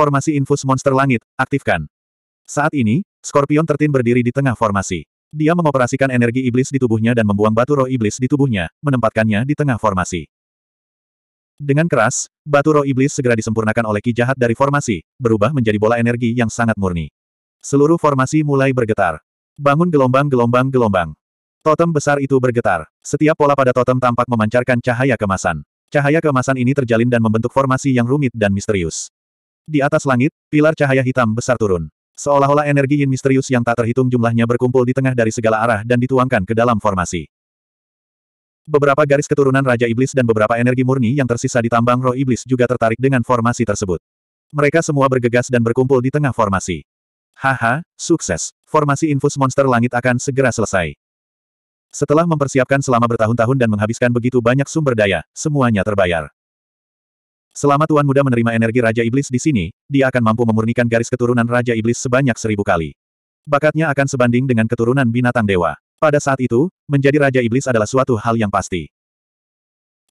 Formasi infus monster langit, aktifkan. Saat ini, Scorpion tertin berdiri di tengah formasi. Dia mengoperasikan energi iblis di tubuhnya dan membuang batu roh iblis di tubuhnya, menempatkannya di tengah formasi. Dengan keras, batu roh iblis segera disempurnakan oleh ki jahat dari formasi, berubah menjadi bola energi yang sangat murni. Seluruh formasi mulai bergetar. Bangun gelombang-gelombang-gelombang. Totem besar itu bergetar. Setiap pola pada totem tampak memancarkan cahaya kemasan. Cahaya kemasan ini terjalin dan membentuk formasi yang rumit dan misterius. Di atas langit, pilar cahaya hitam besar turun. Seolah-olah energi yin misterius yang tak terhitung jumlahnya berkumpul di tengah dari segala arah dan dituangkan ke dalam formasi. Beberapa garis keturunan Raja Iblis dan beberapa energi murni yang tersisa di tambang roh iblis juga tertarik dengan formasi tersebut. Mereka semua bergegas dan berkumpul di tengah formasi. Haha, sukses. Formasi infus monster langit akan segera selesai. Setelah mempersiapkan selama bertahun-tahun dan menghabiskan begitu banyak sumber daya, semuanya terbayar. Selama Tuan Muda menerima energi Raja Iblis di sini, dia akan mampu memurnikan garis keturunan Raja Iblis sebanyak seribu kali. Bakatnya akan sebanding dengan keturunan binatang dewa. Pada saat itu, menjadi Raja Iblis adalah suatu hal yang pasti.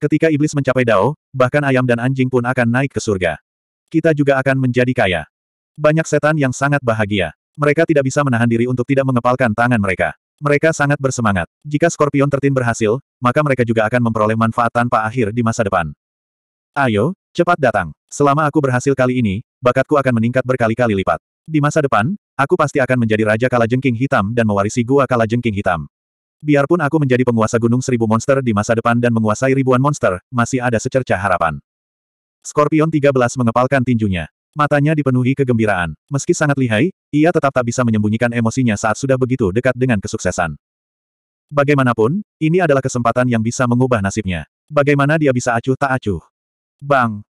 Ketika Iblis mencapai Dao, bahkan ayam dan anjing pun akan naik ke surga. Kita juga akan menjadi kaya. Banyak setan yang sangat bahagia. Mereka tidak bisa menahan diri untuk tidak mengepalkan tangan mereka. Mereka sangat bersemangat. Jika Scorpion tertin berhasil, maka mereka juga akan memperoleh manfaat tanpa akhir di masa depan. Ayo, Cepat datang. Selama aku berhasil kali ini, bakatku akan meningkat berkali-kali lipat. Di masa depan, aku pasti akan menjadi Raja Kalajengking Hitam dan mewarisi Gua Kalajengking Hitam. Biarpun aku menjadi penguasa Gunung Seribu Monster di masa depan dan menguasai ribuan monster, masih ada secerca harapan. Scorpion 13 mengepalkan tinjunya. Matanya dipenuhi kegembiraan. Meski sangat lihai, ia tetap tak bisa menyembunyikan emosinya saat sudah begitu dekat dengan kesuksesan. Bagaimanapun, ini adalah kesempatan yang bisa mengubah nasibnya. Bagaimana dia bisa acuh tak acuh? Bang!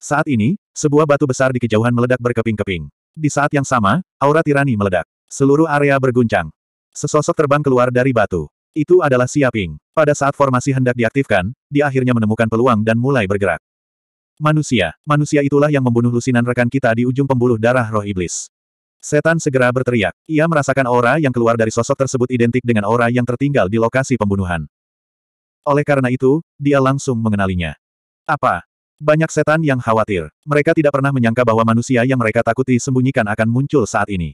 Saat ini, sebuah batu besar di kejauhan meledak berkeping-keping. Di saat yang sama, aura tirani meledak. Seluruh area berguncang. Sesosok terbang keluar dari batu. Itu adalah Siaping. Pada saat formasi hendak diaktifkan, dia akhirnya menemukan peluang dan mulai bergerak. Manusia, manusia itulah yang membunuh lusinan rekan kita di ujung pembuluh darah roh iblis. Setan segera berteriak. Ia merasakan aura yang keluar dari sosok tersebut identik dengan aura yang tertinggal di lokasi pembunuhan. Oleh karena itu, dia langsung mengenalinya. Apa? Banyak setan yang khawatir. Mereka tidak pernah menyangka bahwa manusia yang mereka takuti sembunyikan akan muncul saat ini.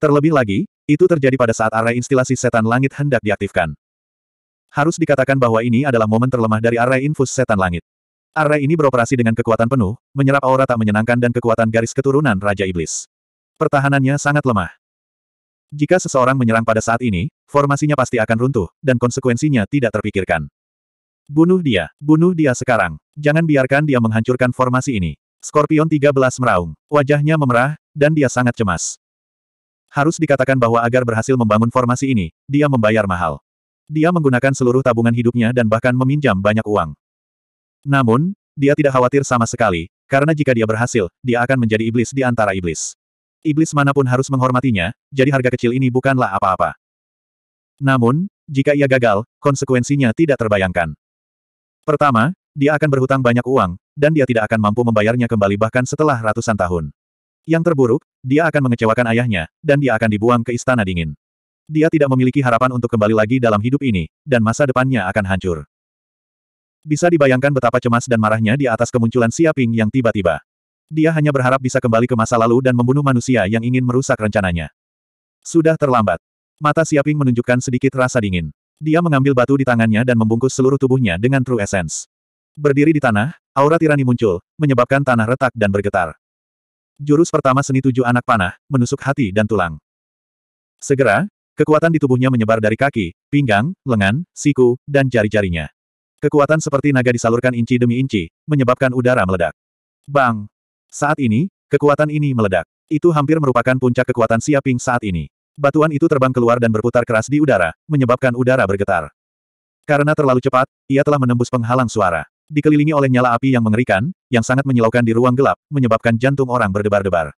Terlebih lagi, itu terjadi pada saat arai instilasi setan langit hendak diaktifkan. Harus dikatakan bahwa ini adalah momen terlemah dari arai infus setan langit. Arai ini beroperasi dengan kekuatan penuh, menyerap aura tak menyenangkan dan kekuatan garis keturunan Raja Iblis. Pertahanannya sangat lemah. Jika seseorang menyerang pada saat ini, formasinya pasti akan runtuh, dan konsekuensinya tidak terpikirkan. Bunuh dia, bunuh dia sekarang. Jangan biarkan dia menghancurkan formasi ini. Scorpion 13 meraung, wajahnya memerah, dan dia sangat cemas. Harus dikatakan bahwa agar berhasil membangun formasi ini, dia membayar mahal. Dia menggunakan seluruh tabungan hidupnya dan bahkan meminjam banyak uang. Namun, dia tidak khawatir sama sekali, karena jika dia berhasil, dia akan menjadi iblis di antara iblis. Iblis manapun harus menghormatinya, jadi harga kecil ini bukanlah apa-apa. Namun, jika ia gagal, konsekuensinya tidak terbayangkan. Pertama, dia akan berhutang banyak uang, dan dia tidak akan mampu membayarnya kembali bahkan setelah ratusan tahun. Yang terburuk, dia akan mengecewakan ayahnya, dan dia akan dibuang ke istana dingin. Dia tidak memiliki harapan untuk kembali lagi dalam hidup ini, dan masa depannya akan hancur. Bisa dibayangkan betapa cemas dan marahnya di atas kemunculan Siaping yang tiba-tiba. Dia hanya berharap bisa kembali ke masa lalu dan membunuh manusia yang ingin merusak rencananya. Sudah terlambat. Mata Siaping menunjukkan sedikit rasa dingin. Dia mengambil batu di tangannya dan membungkus seluruh tubuhnya dengan True Essence. Berdiri di tanah, aura tirani muncul, menyebabkan tanah retak dan bergetar. Jurus pertama seni tujuh anak panah, menusuk hati dan tulang. Segera, kekuatan di tubuhnya menyebar dari kaki, pinggang, lengan, siku, dan jari-jarinya. Kekuatan seperti naga disalurkan inci demi inci, menyebabkan udara meledak. Bang! Saat ini, kekuatan ini meledak. Itu hampir merupakan puncak kekuatan Siaping saat ini. Batuan itu terbang keluar dan berputar keras di udara, menyebabkan udara bergetar. Karena terlalu cepat, ia telah menembus penghalang suara. Dikelilingi oleh nyala api yang mengerikan, yang sangat menyilaukan di ruang gelap, menyebabkan jantung orang berdebar-debar.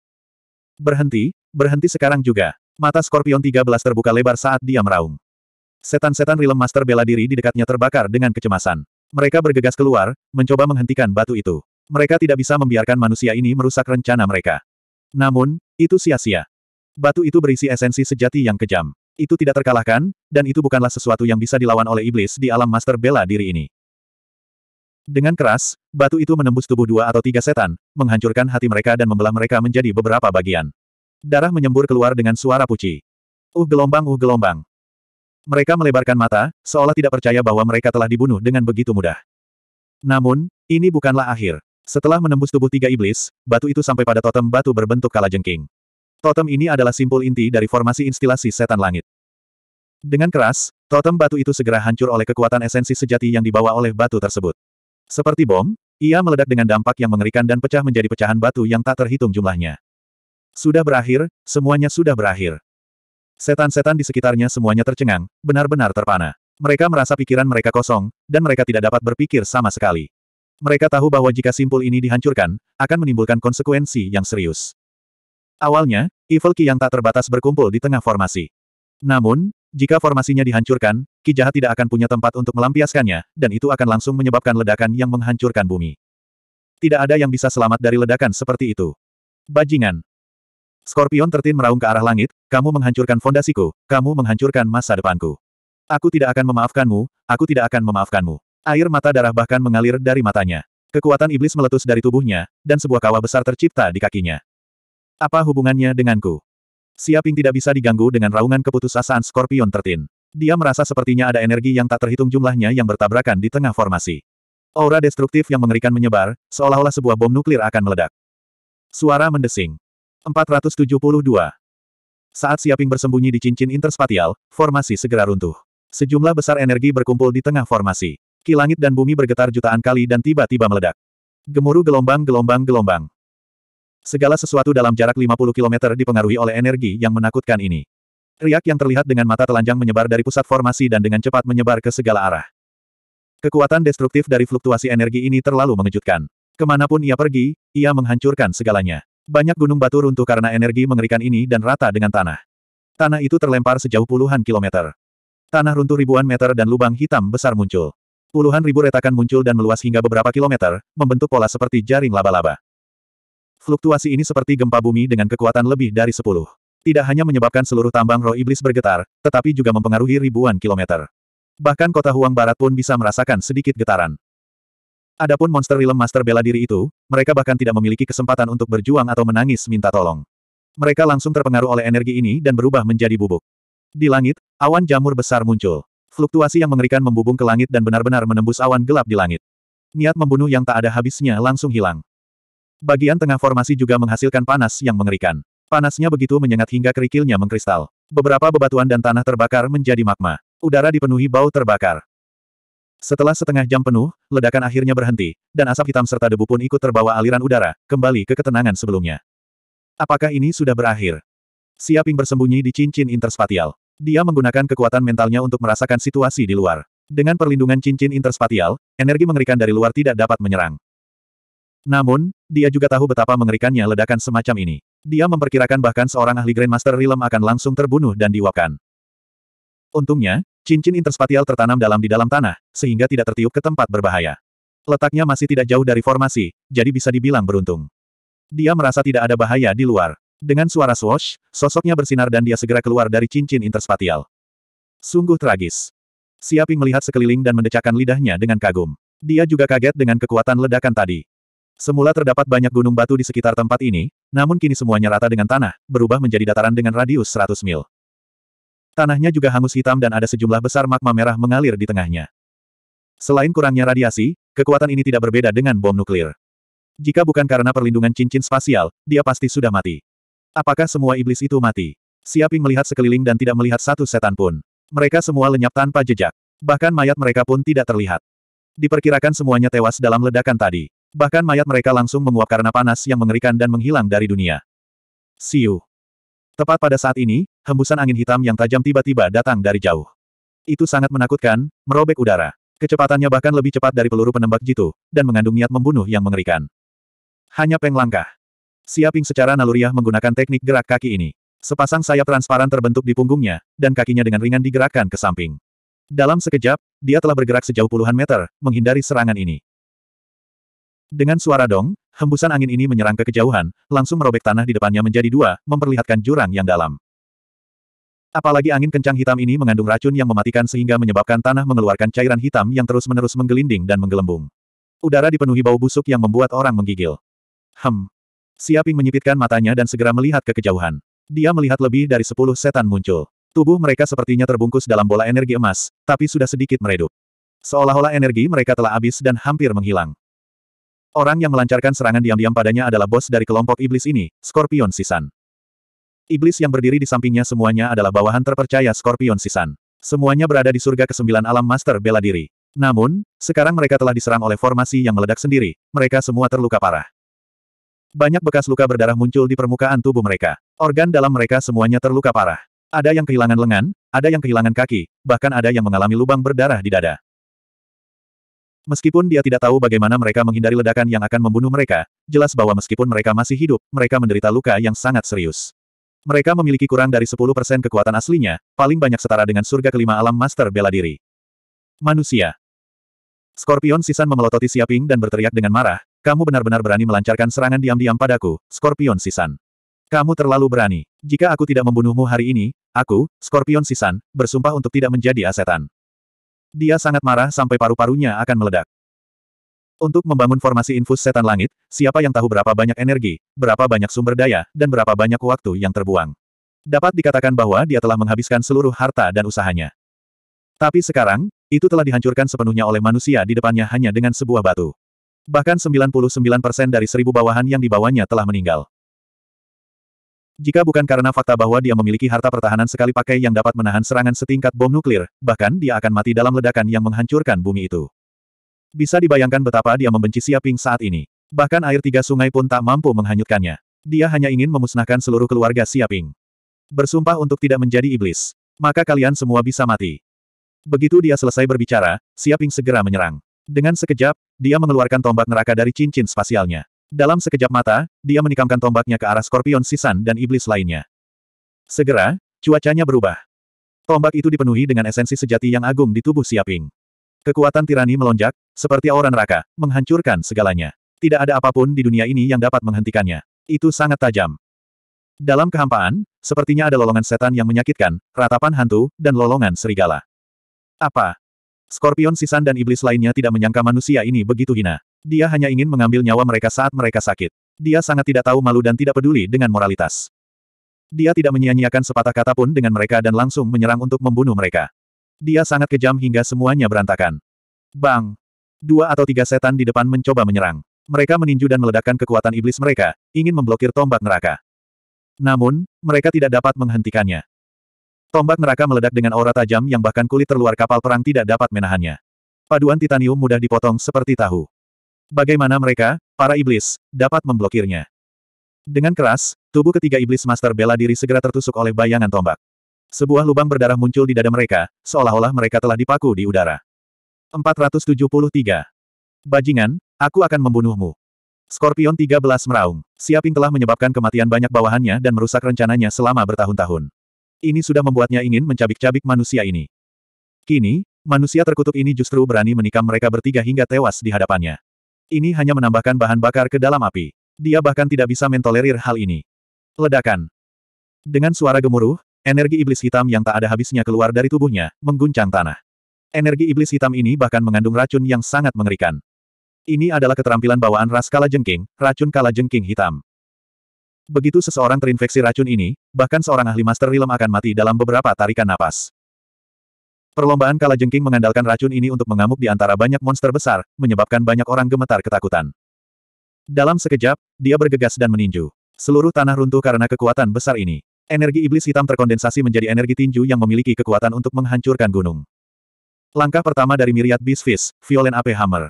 Berhenti, berhenti sekarang juga. Mata Scorpion 13 terbuka lebar saat dia meraung. Setan-setan Rilem Master bela diri di dekatnya terbakar dengan kecemasan. Mereka bergegas keluar, mencoba menghentikan batu itu. Mereka tidak bisa membiarkan manusia ini merusak rencana mereka. Namun, itu sia-sia. Batu itu berisi esensi sejati yang kejam. Itu tidak terkalahkan, dan itu bukanlah sesuatu yang bisa dilawan oleh iblis di alam master bela diri ini. Dengan keras, batu itu menembus tubuh dua atau tiga setan, menghancurkan hati mereka dan membelah mereka menjadi beberapa bagian. Darah menyembur keluar dengan suara puci. Uh gelombang uh gelombang. Mereka melebarkan mata, seolah tidak percaya bahwa mereka telah dibunuh dengan begitu mudah. Namun, ini bukanlah akhir. Setelah menembus tubuh tiga iblis, batu itu sampai pada totem batu berbentuk kalajengking. Totem ini adalah simpul inti dari formasi instilasi setan langit. Dengan keras, totem batu itu segera hancur oleh kekuatan esensi sejati yang dibawa oleh batu tersebut. Seperti bom, ia meledak dengan dampak yang mengerikan dan pecah menjadi pecahan batu yang tak terhitung jumlahnya. Sudah berakhir, semuanya sudah berakhir. Setan-setan di sekitarnya semuanya tercengang, benar-benar terpana. Mereka merasa pikiran mereka kosong, dan mereka tidak dapat berpikir sama sekali. Mereka tahu bahwa jika simpul ini dihancurkan, akan menimbulkan konsekuensi yang serius. Awalnya, Evil Ki yang tak terbatas berkumpul di tengah formasi. Namun, jika formasinya dihancurkan, Ki jahat tidak akan punya tempat untuk melampiaskannya, dan itu akan langsung menyebabkan ledakan yang menghancurkan bumi. Tidak ada yang bisa selamat dari ledakan seperti itu. Bajingan. Scorpion tertin meraung ke arah langit, kamu menghancurkan fondasiku, kamu menghancurkan masa depanku. Aku tidak akan memaafkanmu, aku tidak akan memaafkanmu. Air mata darah bahkan mengalir dari matanya. Kekuatan iblis meletus dari tubuhnya, dan sebuah kawah besar tercipta di kakinya. Apa hubungannya denganku? Siaping tidak bisa diganggu dengan raungan keputusasaan Scorpion Tertin. Dia merasa sepertinya ada energi yang tak terhitung jumlahnya yang bertabrakan di tengah formasi. Aura destruktif yang mengerikan menyebar, seolah-olah sebuah bom nuklir akan meledak. Suara mendesing. 472. Saat Siaping bersembunyi di cincin interspatial, formasi segera runtuh. Sejumlah besar energi berkumpul di tengah formasi. Kilangit dan bumi bergetar jutaan kali dan tiba-tiba meledak. Gemuruh gelombang-gelombang-gelombang. Segala sesuatu dalam jarak 50 km dipengaruhi oleh energi yang menakutkan ini. Riak yang terlihat dengan mata telanjang menyebar dari pusat formasi dan dengan cepat menyebar ke segala arah. Kekuatan destruktif dari fluktuasi energi ini terlalu mengejutkan. Kemanapun ia pergi, ia menghancurkan segalanya. Banyak gunung batu runtuh karena energi mengerikan ini dan rata dengan tanah. Tanah itu terlempar sejauh puluhan kilometer. Tanah runtuh ribuan meter dan lubang hitam besar muncul. Puluhan ribu retakan muncul dan meluas hingga beberapa kilometer, membentuk pola seperti jaring laba-laba. Fluktuasi ini seperti gempa bumi dengan kekuatan lebih dari sepuluh. Tidak hanya menyebabkan seluruh tambang roh iblis bergetar, tetapi juga mempengaruhi ribuan kilometer. Bahkan kota Huang Barat pun bisa merasakan sedikit getaran. Adapun monster realm master bela diri itu, mereka bahkan tidak memiliki kesempatan untuk berjuang atau menangis minta tolong. Mereka langsung terpengaruh oleh energi ini dan berubah menjadi bubuk. Di langit, awan jamur besar muncul. Fluktuasi yang mengerikan membubung ke langit dan benar-benar menembus awan gelap di langit. Niat membunuh yang tak ada habisnya langsung hilang. Bagian tengah formasi juga menghasilkan panas yang mengerikan. Panasnya begitu menyengat hingga kerikilnya mengkristal. Beberapa bebatuan dan tanah terbakar menjadi magma. Udara dipenuhi bau terbakar. Setelah setengah jam penuh, ledakan akhirnya berhenti, dan asap hitam serta debu pun ikut terbawa aliran udara, kembali ke ketenangan sebelumnya. Apakah ini sudah berakhir? Siaping bersembunyi di cincin interspatial. Dia menggunakan kekuatan mentalnya untuk merasakan situasi di luar. Dengan perlindungan cincin interspatial, energi mengerikan dari luar tidak dapat menyerang. Namun, dia juga tahu betapa mengerikannya ledakan semacam ini. Dia memperkirakan bahkan seorang ahli Grandmaster rilem akan langsung terbunuh dan diwakan. Untungnya, cincin interspatial tertanam dalam di dalam tanah, sehingga tidak tertiup ke tempat berbahaya. Letaknya masih tidak jauh dari formasi, jadi bisa dibilang beruntung. Dia merasa tidak ada bahaya di luar. Dengan suara swash, sosoknya bersinar dan dia segera keluar dari cincin interspatial. Sungguh tragis. Siaping melihat sekeliling dan mendecakkan lidahnya dengan kagum. Dia juga kaget dengan kekuatan ledakan tadi. Semula terdapat banyak gunung batu di sekitar tempat ini, namun kini semuanya rata dengan tanah, berubah menjadi dataran dengan radius 100 mil. Tanahnya juga hangus hitam dan ada sejumlah besar magma merah mengalir di tengahnya. Selain kurangnya radiasi, kekuatan ini tidak berbeda dengan bom nuklir. Jika bukan karena perlindungan cincin spasial, dia pasti sudah mati. Apakah semua iblis itu mati? Siaping melihat sekeliling dan tidak melihat satu setan pun. Mereka semua lenyap tanpa jejak. Bahkan mayat mereka pun tidak terlihat. Diperkirakan semuanya tewas dalam ledakan tadi. Bahkan mayat mereka langsung menguap karena panas yang mengerikan dan menghilang dari dunia. Siu. Tepat pada saat ini, hembusan angin hitam yang tajam tiba-tiba datang dari jauh. Itu sangat menakutkan, merobek udara. Kecepatannya bahkan lebih cepat dari peluru penembak jitu, dan mengandung niat membunuh yang mengerikan. Hanya penglangkah. Siaping secara naluriah menggunakan teknik gerak kaki ini. Sepasang sayap transparan terbentuk di punggungnya, dan kakinya dengan ringan digerakkan ke samping. Dalam sekejap, dia telah bergerak sejauh puluhan meter, menghindari serangan ini. Dengan suara dong, hembusan angin ini menyerang ke kejauhan, langsung merobek tanah di depannya menjadi dua, memperlihatkan jurang yang dalam. Apalagi angin kencang hitam ini mengandung racun yang mematikan sehingga menyebabkan tanah mengeluarkan cairan hitam yang terus-menerus menggelinding dan menggelembung. Udara dipenuhi bau busuk yang membuat orang menggigil. Hem. Siaping menyipitkan matanya dan segera melihat ke kejauhan. Dia melihat lebih dari sepuluh setan muncul. Tubuh mereka sepertinya terbungkus dalam bola energi emas, tapi sudah sedikit meredup. Seolah-olah energi mereka telah habis dan hampir menghilang. Orang yang melancarkan serangan diam-diam padanya adalah bos dari kelompok iblis ini, Scorpion Sisan. Iblis yang berdiri di sampingnya semuanya adalah bawahan terpercaya Scorpion Sisan. Semuanya berada di surga kesembilan alam master bela diri. Namun, sekarang mereka telah diserang oleh formasi yang meledak sendiri, mereka semua terluka parah. Banyak bekas luka berdarah muncul di permukaan tubuh mereka. Organ dalam mereka semuanya terluka parah. Ada yang kehilangan lengan, ada yang kehilangan kaki, bahkan ada yang mengalami lubang berdarah di dada. Meskipun dia tidak tahu bagaimana mereka menghindari ledakan yang akan membunuh mereka, jelas bahwa meskipun mereka masih hidup, mereka menderita luka yang sangat serius. Mereka memiliki kurang dari 10% kekuatan aslinya, paling banyak setara dengan surga kelima alam master bela diri. Manusia. Scorpion Sisan memelototi Siaping dan berteriak dengan marah, kamu benar-benar berani melancarkan serangan diam-diam padaku, Scorpion Sisan. Kamu terlalu berani. Jika aku tidak membunuhmu hari ini, aku, Scorpion Sisan, bersumpah untuk tidak menjadi asetan. Dia sangat marah sampai paru-parunya akan meledak. Untuk membangun formasi infus setan langit, siapa yang tahu berapa banyak energi, berapa banyak sumber daya, dan berapa banyak waktu yang terbuang. Dapat dikatakan bahwa dia telah menghabiskan seluruh harta dan usahanya. Tapi sekarang, itu telah dihancurkan sepenuhnya oleh manusia di depannya hanya dengan sebuah batu. Bahkan 99% dari seribu bawahan yang dibawanya telah meninggal. Jika bukan karena fakta bahwa dia memiliki harta pertahanan sekali pakai yang dapat menahan serangan setingkat bom nuklir, bahkan dia akan mati dalam ledakan yang menghancurkan bumi itu. Bisa dibayangkan betapa dia membenci Siaping saat ini. Bahkan air tiga sungai pun tak mampu menghanyutkannya. Dia hanya ingin memusnahkan seluruh keluarga Siaping. Bersumpah untuk tidak menjadi iblis. Maka kalian semua bisa mati. Begitu dia selesai berbicara, Siaping segera menyerang. Dengan sekejap, dia mengeluarkan tombak neraka dari cincin spasialnya. Dalam sekejap mata, dia menikamkan tombaknya ke arah Scorpion Sisan dan iblis lainnya. Segera, cuacanya berubah. Tombak itu dipenuhi dengan esensi sejati yang agung di tubuh Siaping. Kekuatan tirani melonjak, seperti aura neraka, menghancurkan segalanya. Tidak ada apapun di dunia ini yang dapat menghentikannya. Itu sangat tajam. Dalam kehampaan, sepertinya ada lolongan setan yang menyakitkan, ratapan hantu, dan lolongan serigala. Apa? Scorpion Sisan dan iblis lainnya tidak menyangka manusia ini begitu hina. Dia hanya ingin mengambil nyawa mereka saat mereka sakit. Dia sangat tidak tahu malu dan tidak peduli dengan moralitas. Dia tidak menyia-nyiakan sepatah kata pun dengan mereka dan langsung menyerang untuk membunuh mereka. Dia sangat kejam hingga semuanya berantakan. Bang! Dua atau tiga setan di depan mencoba menyerang. Mereka meninju dan meledakkan kekuatan iblis mereka, ingin memblokir tombak neraka. Namun, mereka tidak dapat menghentikannya. Tombak neraka meledak dengan aura tajam yang bahkan kulit terluar kapal perang tidak dapat menahannya. Paduan titanium mudah dipotong seperti tahu. Bagaimana mereka, para iblis, dapat memblokirnya? Dengan keras, tubuh ketiga iblis master bela diri segera tertusuk oleh bayangan tombak. Sebuah lubang berdarah muncul di dada mereka, seolah-olah mereka telah dipaku di udara. 473. Bajingan, aku akan membunuhmu. Scorpion 13 meraung. Siaping telah menyebabkan kematian banyak bawahannya dan merusak rencananya selama bertahun-tahun. Ini sudah membuatnya ingin mencabik-cabik manusia ini. Kini, manusia terkutuk ini justru berani menikam mereka bertiga hingga tewas di hadapannya. Ini hanya menambahkan bahan bakar ke dalam api. Dia bahkan tidak bisa mentolerir hal ini. Ledakan. Dengan suara gemuruh, energi iblis hitam yang tak ada habisnya keluar dari tubuhnya, mengguncang tanah. Energi iblis hitam ini bahkan mengandung racun yang sangat mengerikan. Ini adalah keterampilan bawaan ras kala jengking, racun kala jengking hitam. Begitu seseorang terinfeksi racun ini, bahkan seorang ahli master rilem akan mati dalam beberapa tarikan napas. Perlombaan kalajengking mengandalkan racun ini untuk mengamuk di antara banyak monster besar, menyebabkan banyak orang gemetar ketakutan. Dalam sekejap, dia bergegas dan meninju. Seluruh tanah runtuh karena kekuatan besar ini. Energi iblis hitam terkondensasi menjadi energi tinju yang memiliki kekuatan untuk menghancurkan gunung. Langkah pertama dari Miriad Beast Fist, Violent Ape Hammer.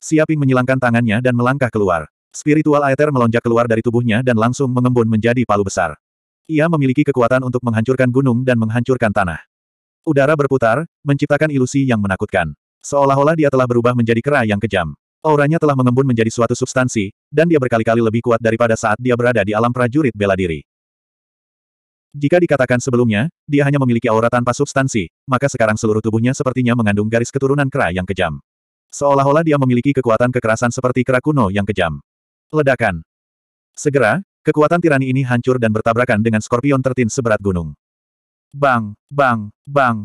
Siaping menyilangkan tangannya dan melangkah keluar. Spiritual Aether melonjak keluar dari tubuhnya dan langsung mengembun menjadi palu besar. Ia memiliki kekuatan untuk menghancurkan gunung dan menghancurkan tanah. Udara berputar, menciptakan ilusi yang menakutkan. Seolah-olah dia telah berubah menjadi kera yang kejam. Auranya telah mengembun menjadi suatu substansi, dan dia berkali-kali lebih kuat daripada saat dia berada di alam prajurit bela diri. Jika dikatakan sebelumnya, dia hanya memiliki aura tanpa substansi, maka sekarang seluruh tubuhnya sepertinya mengandung garis keturunan kera yang kejam. Seolah-olah dia memiliki kekuatan kekerasan seperti kera kuno yang kejam. Ledakan. Segera, kekuatan tirani ini hancur dan bertabrakan dengan skorpion tertin seberat gunung. Bang, bang, bang.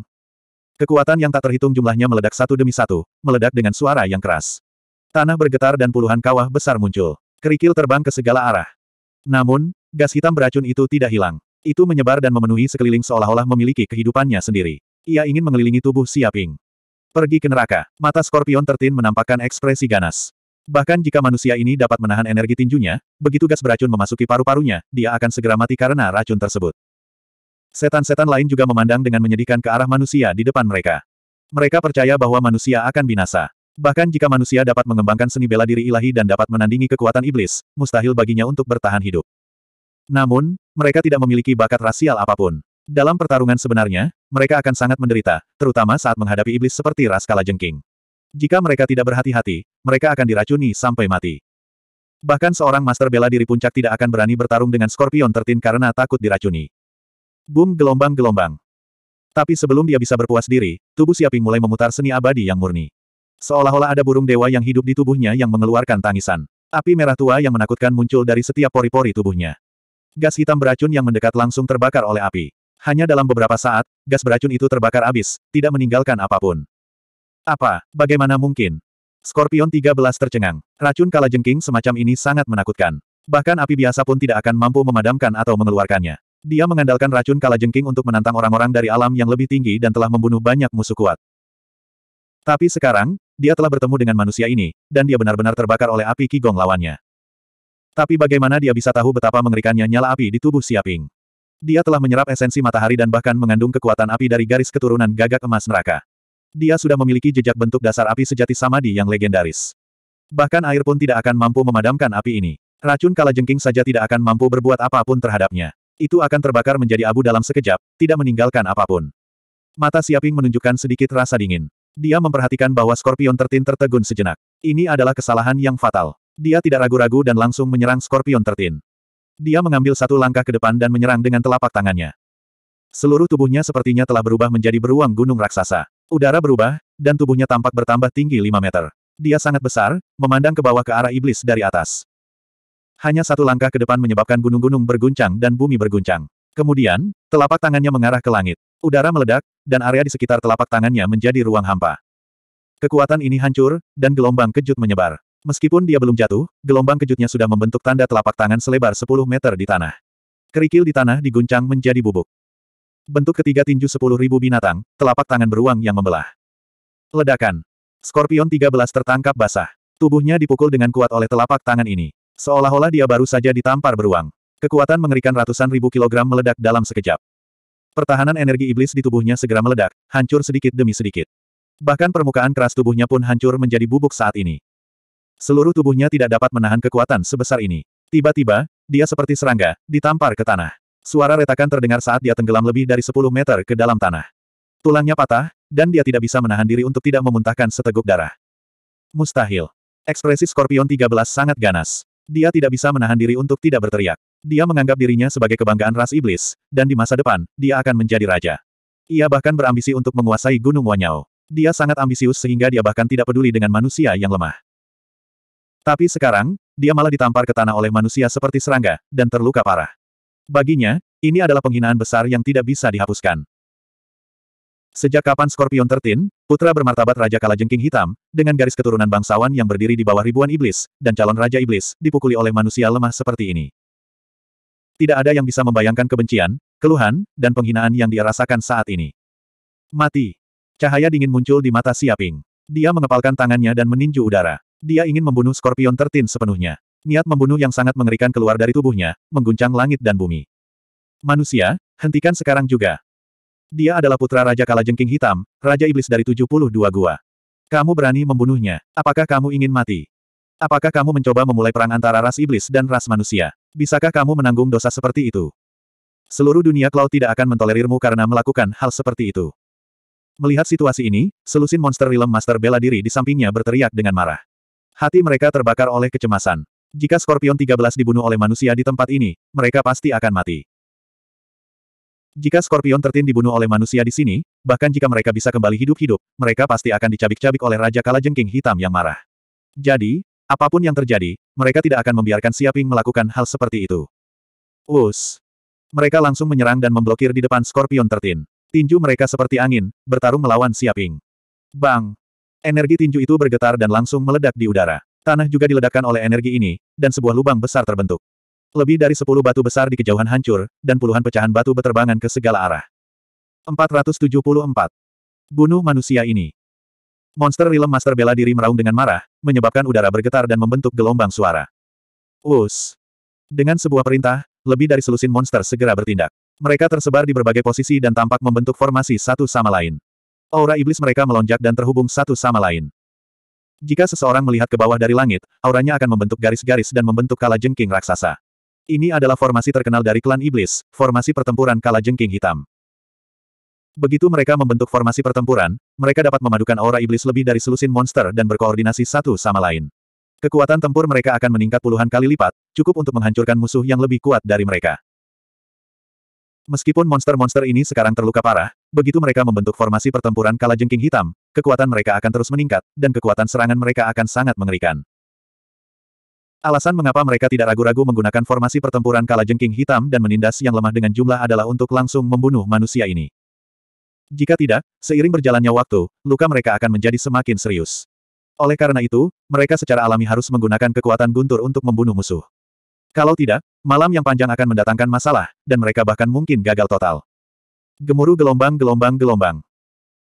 Kekuatan yang tak terhitung jumlahnya meledak satu demi satu, meledak dengan suara yang keras. Tanah bergetar dan puluhan kawah besar muncul. Kerikil terbang ke segala arah. Namun, gas hitam beracun itu tidak hilang. Itu menyebar dan memenuhi sekeliling seolah-olah memiliki kehidupannya sendiri. Ia ingin mengelilingi tubuh Siaping. Pergi ke neraka. Mata Scorpion tertin menampakkan ekspresi ganas. Bahkan jika manusia ini dapat menahan energi tinjunya, begitu gas beracun memasuki paru-parunya, dia akan segera mati karena racun tersebut. Setan-setan lain juga memandang dengan menyedihkan ke arah manusia di depan mereka. Mereka percaya bahwa manusia akan binasa. Bahkan jika manusia dapat mengembangkan seni bela diri ilahi dan dapat menandingi kekuatan iblis, mustahil baginya untuk bertahan hidup. Namun, mereka tidak memiliki bakat rasial apapun. Dalam pertarungan sebenarnya, mereka akan sangat menderita, terutama saat menghadapi iblis seperti kala Jengking. Jika mereka tidak berhati-hati, mereka akan diracuni sampai mati. Bahkan seorang master bela diri puncak tidak akan berani bertarung dengan Scorpion tertin karena takut diracuni. Boom gelombang-gelombang. Tapi sebelum dia bisa berpuas diri, tubuh Siaping mulai memutar seni abadi yang murni. Seolah-olah ada burung dewa yang hidup di tubuhnya yang mengeluarkan tangisan. Api merah tua yang menakutkan muncul dari setiap pori-pori tubuhnya. Gas hitam beracun yang mendekat langsung terbakar oleh api. Hanya dalam beberapa saat, gas beracun itu terbakar habis, tidak meninggalkan apapun. Apa? Bagaimana mungkin? Scorpion 13 tercengang. Racun kalajengking semacam ini sangat menakutkan. Bahkan api biasa pun tidak akan mampu memadamkan atau mengeluarkannya. Dia mengandalkan racun kalajengking untuk menantang orang-orang dari alam yang lebih tinggi dan telah membunuh banyak musuh kuat. Tapi sekarang, dia telah bertemu dengan manusia ini, dan dia benar-benar terbakar oleh api kigong lawannya. Tapi bagaimana dia bisa tahu betapa mengerikannya nyala api di tubuh Siaping? Dia telah menyerap esensi matahari dan bahkan mengandung kekuatan api dari garis keturunan gagak emas neraka. Dia sudah memiliki jejak bentuk dasar api sejati samadi yang legendaris. Bahkan air pun tidak akan mampu memadamkan api ini. Racun kalajengking saja tidak akan mampu berbuat apapun terhadapnya. Itu akan terbakar menjadi abu dalam sekejap, tidak meninggalkan apapun. Mata Siaping menunjukkan sedikit rasa dingin. Dia memperhatikan bahwa Scorpion tertin tertegun sejenak. Ini adalah kesalahan yang fatal. Dia tidak ragu-ragu dan langsung menyerang Scorpion tertin. Dia mengambil satu langkah ke depan dan menyerang dengan telapak tangannya. Seluruh tubuhnya sepertinya telah berubah menjadi beruang gunung raksasa. Udara berubah, dan tubuhnya tampak bertambah tinggi 5 meter. Dia sangat besar, memandang ke bawah ke arah iblis dari atas. Hanya satu langkah ke depan menyebabkan gunung-gunung berguncang dan bumi berguncang. Kemudian, telapak tangannya mengarah ke langit. Udara meledak, dan area di sekitar telapak tangannya menjadi ruang hampa. Kekuatan ini hancur, dan gelombang kejut menyebar. Meskipun dia belum jatuh, gelombang kejutnya sudah membentuk tanda telapak tangan selebar 10 meter di tanah. Kerikil di tanah diguncang menjadi bubuk. Bentuk ketiga tinju sepuluh ribu binatang, telapak tangan beruang yang membelah. Ledakan. Skorpion 13 tertangkap basah. Tubuhnya dipukul dengan kuat oleh telapak tangan ini. Seolah-olah dia baru saja ditampar beruang. Kekuatan mengerikan ratusan ribu kilogram meledak dalam sekejap. Pertahanan energi iblis di tubuhnya segera meledak, hancur sedikit demi sedikit. Bahkan permukaan keras tubuhnya pun hancur menjadi bubuk saat ini. Seluruh tubuhnya tidak dapat menahan kekuatan sebesar ini. Tiba-tiba, dia seperti serangga, ditampar ke tanah. Suara retakan terdengar saat dia tenggelam lebih dari 10 meter ke dalam tanah. Tulangnya patah, dan dia tidak bisa menahan diri untuk tidak memuntahkan seteguk darah. Mustahil. Ekspresi Scorpion 13 sangat ganas. Dia tidak bisa menahan diri untuk tidak berteriak. Dia menganggap dirinya sebagai kebanggaan ras iblis, dan di masa depan, dia akan menjadi raja. Ia bahkan berambisi untuk menguasai Gunung Wanyao. Dia sangat ambisius sehingga dia bahkan tidak peduli dengan manusia yang lemah. Tapi sekarang, dia malah ditampar ke tanah oleh manusia seperti serangga, dan terluka parah. Baginya, ini adalah penghinaan besar yang tidak bisa dihapuskan. Sejak kapan Scorpion Tertin, putra bermartabat Raja Kalajengking Hitam, dengan garis keturunan bangsawan yang berdiri di bawah ribuan iblis, dan calon Raja Iblis, dipukuli oleh manusia lemah seperti ini? Tidak ada yang bisa membayangkan kebencian, keluhan, dan penghinaan yang dia rasakan saat ini. Mati. Cahaya dingin muncul di mata Siaping. Dia mengepalkan tangannya dan meninju udara. Dia ingin membunuh Scorpion Tertin sepenuhnya. Niat membunuh yang sangat mengerikan keluar dari tubuhnya, mengguncang langit dan bumi. Manusia, hentikan sekarang juga. Dia adalah putra Raja Kalajengking Hitam, Raja Iblis dari 72 gua. Kamu berani membunuhnya. Apakah kamu ingin mati? Apakah kamu mencoba memulai perang antara ras iblis dan ras manusia? Bisakah kamu menanggung dosa seperti itu? Seluruh dunia Cloud tidak akan mentolerirmu karena melakukan hal seperti itu. Melihat situasi ini, selusin monster Realm Master bela diri di sampingnya berteriak dengan marah. Hati mereka terbakar oleh kecemasan. Jika Scorpion 13 dibunuh oleh manusia di tempat ini, mereka pasti akan mati. Jika Scorpion tertin dibunuh oleh manusia di sini, bahkan jika mereka bisa kembali hidup-hidup, mereka pasti akan dicabik-cabik oleh Raja Kalajengking Hitam yang marah. Jadi, apapun yang terjadi, mereka tidak akan membiarkan Siaping melakukan hal seperti itu. Us. Mereka langsung menyerang dan memblokir di depan Scorpion tertin. Tinju mereka seperti angin, bertarung melawan Siaping. Bang! Energi tinju itu bergetar dan langsung meledak di udara. Tanah juga diledakkan oleh energi ini, dan sebuah lubang besar terbentuk. Lebih dari sepuluh batu besar di kejauhan hancur, dan puluhan pecahan batu berterbangan ke segala arah. 474. Bunuh manusia ini. Monster Realm Master bela diri meraung dengan marah, menyebabkan udara bergetar dan membentuk gelombang suara. Us. Dengan sebuah perintah, lebih dari selusin monster segera bertindak. Mereka tersebar di berbagai posisi dan tampak membentuk formasi satu sama lain. Aura iblis mereka melonjak dan terhubung satu sama lain. Jika seseorang melihat ke bawah dari langit, auranya akan membentuk garis-garis dan membentuk kala jengking raksasa. Ini adalah formasi terkenal dari klan iblis, formasi pertempuran kala jengking hitam. Begitu mereka membentuk formasi pertempuran, mereka dapat memadukan aura iblis lebih dari selusin monster dan berkoordinasi satu sama lain. Kekuatan tempur mereka akan meningkat puluhan kali lipat, cukup untuk menghancurkan musuh yang lebih kuat dari mereka. Meskipun monster-monster ini sekarang terluka parah, begitu mereka membentuk formasi pertempuran kala jengking hitam, kekuatan mereka akan terus meningkat, dan kekuatan serangan mereka akan sangat mengerikan. Alasan mengapa mereka tidak ragu-ragu menggunakan formasi pertempuran kala jengking hitam dan menindas yang lemah dengan jumlah adalah untuk langsung membunuh manusia ini. Jika tidak, seiring berjalannya waktu, luka mereka akan menjadi semakin serius. Oleh karena itu, mereka secara alami harus menggunakan kekuatan guntur untuk membunuh musuh. Kalau tidak, malam yang panjang akan mendatangkan masalah, dan mereka bahkan mungkin gagal total. Gemuruh gelombang-gelombang-gelombang.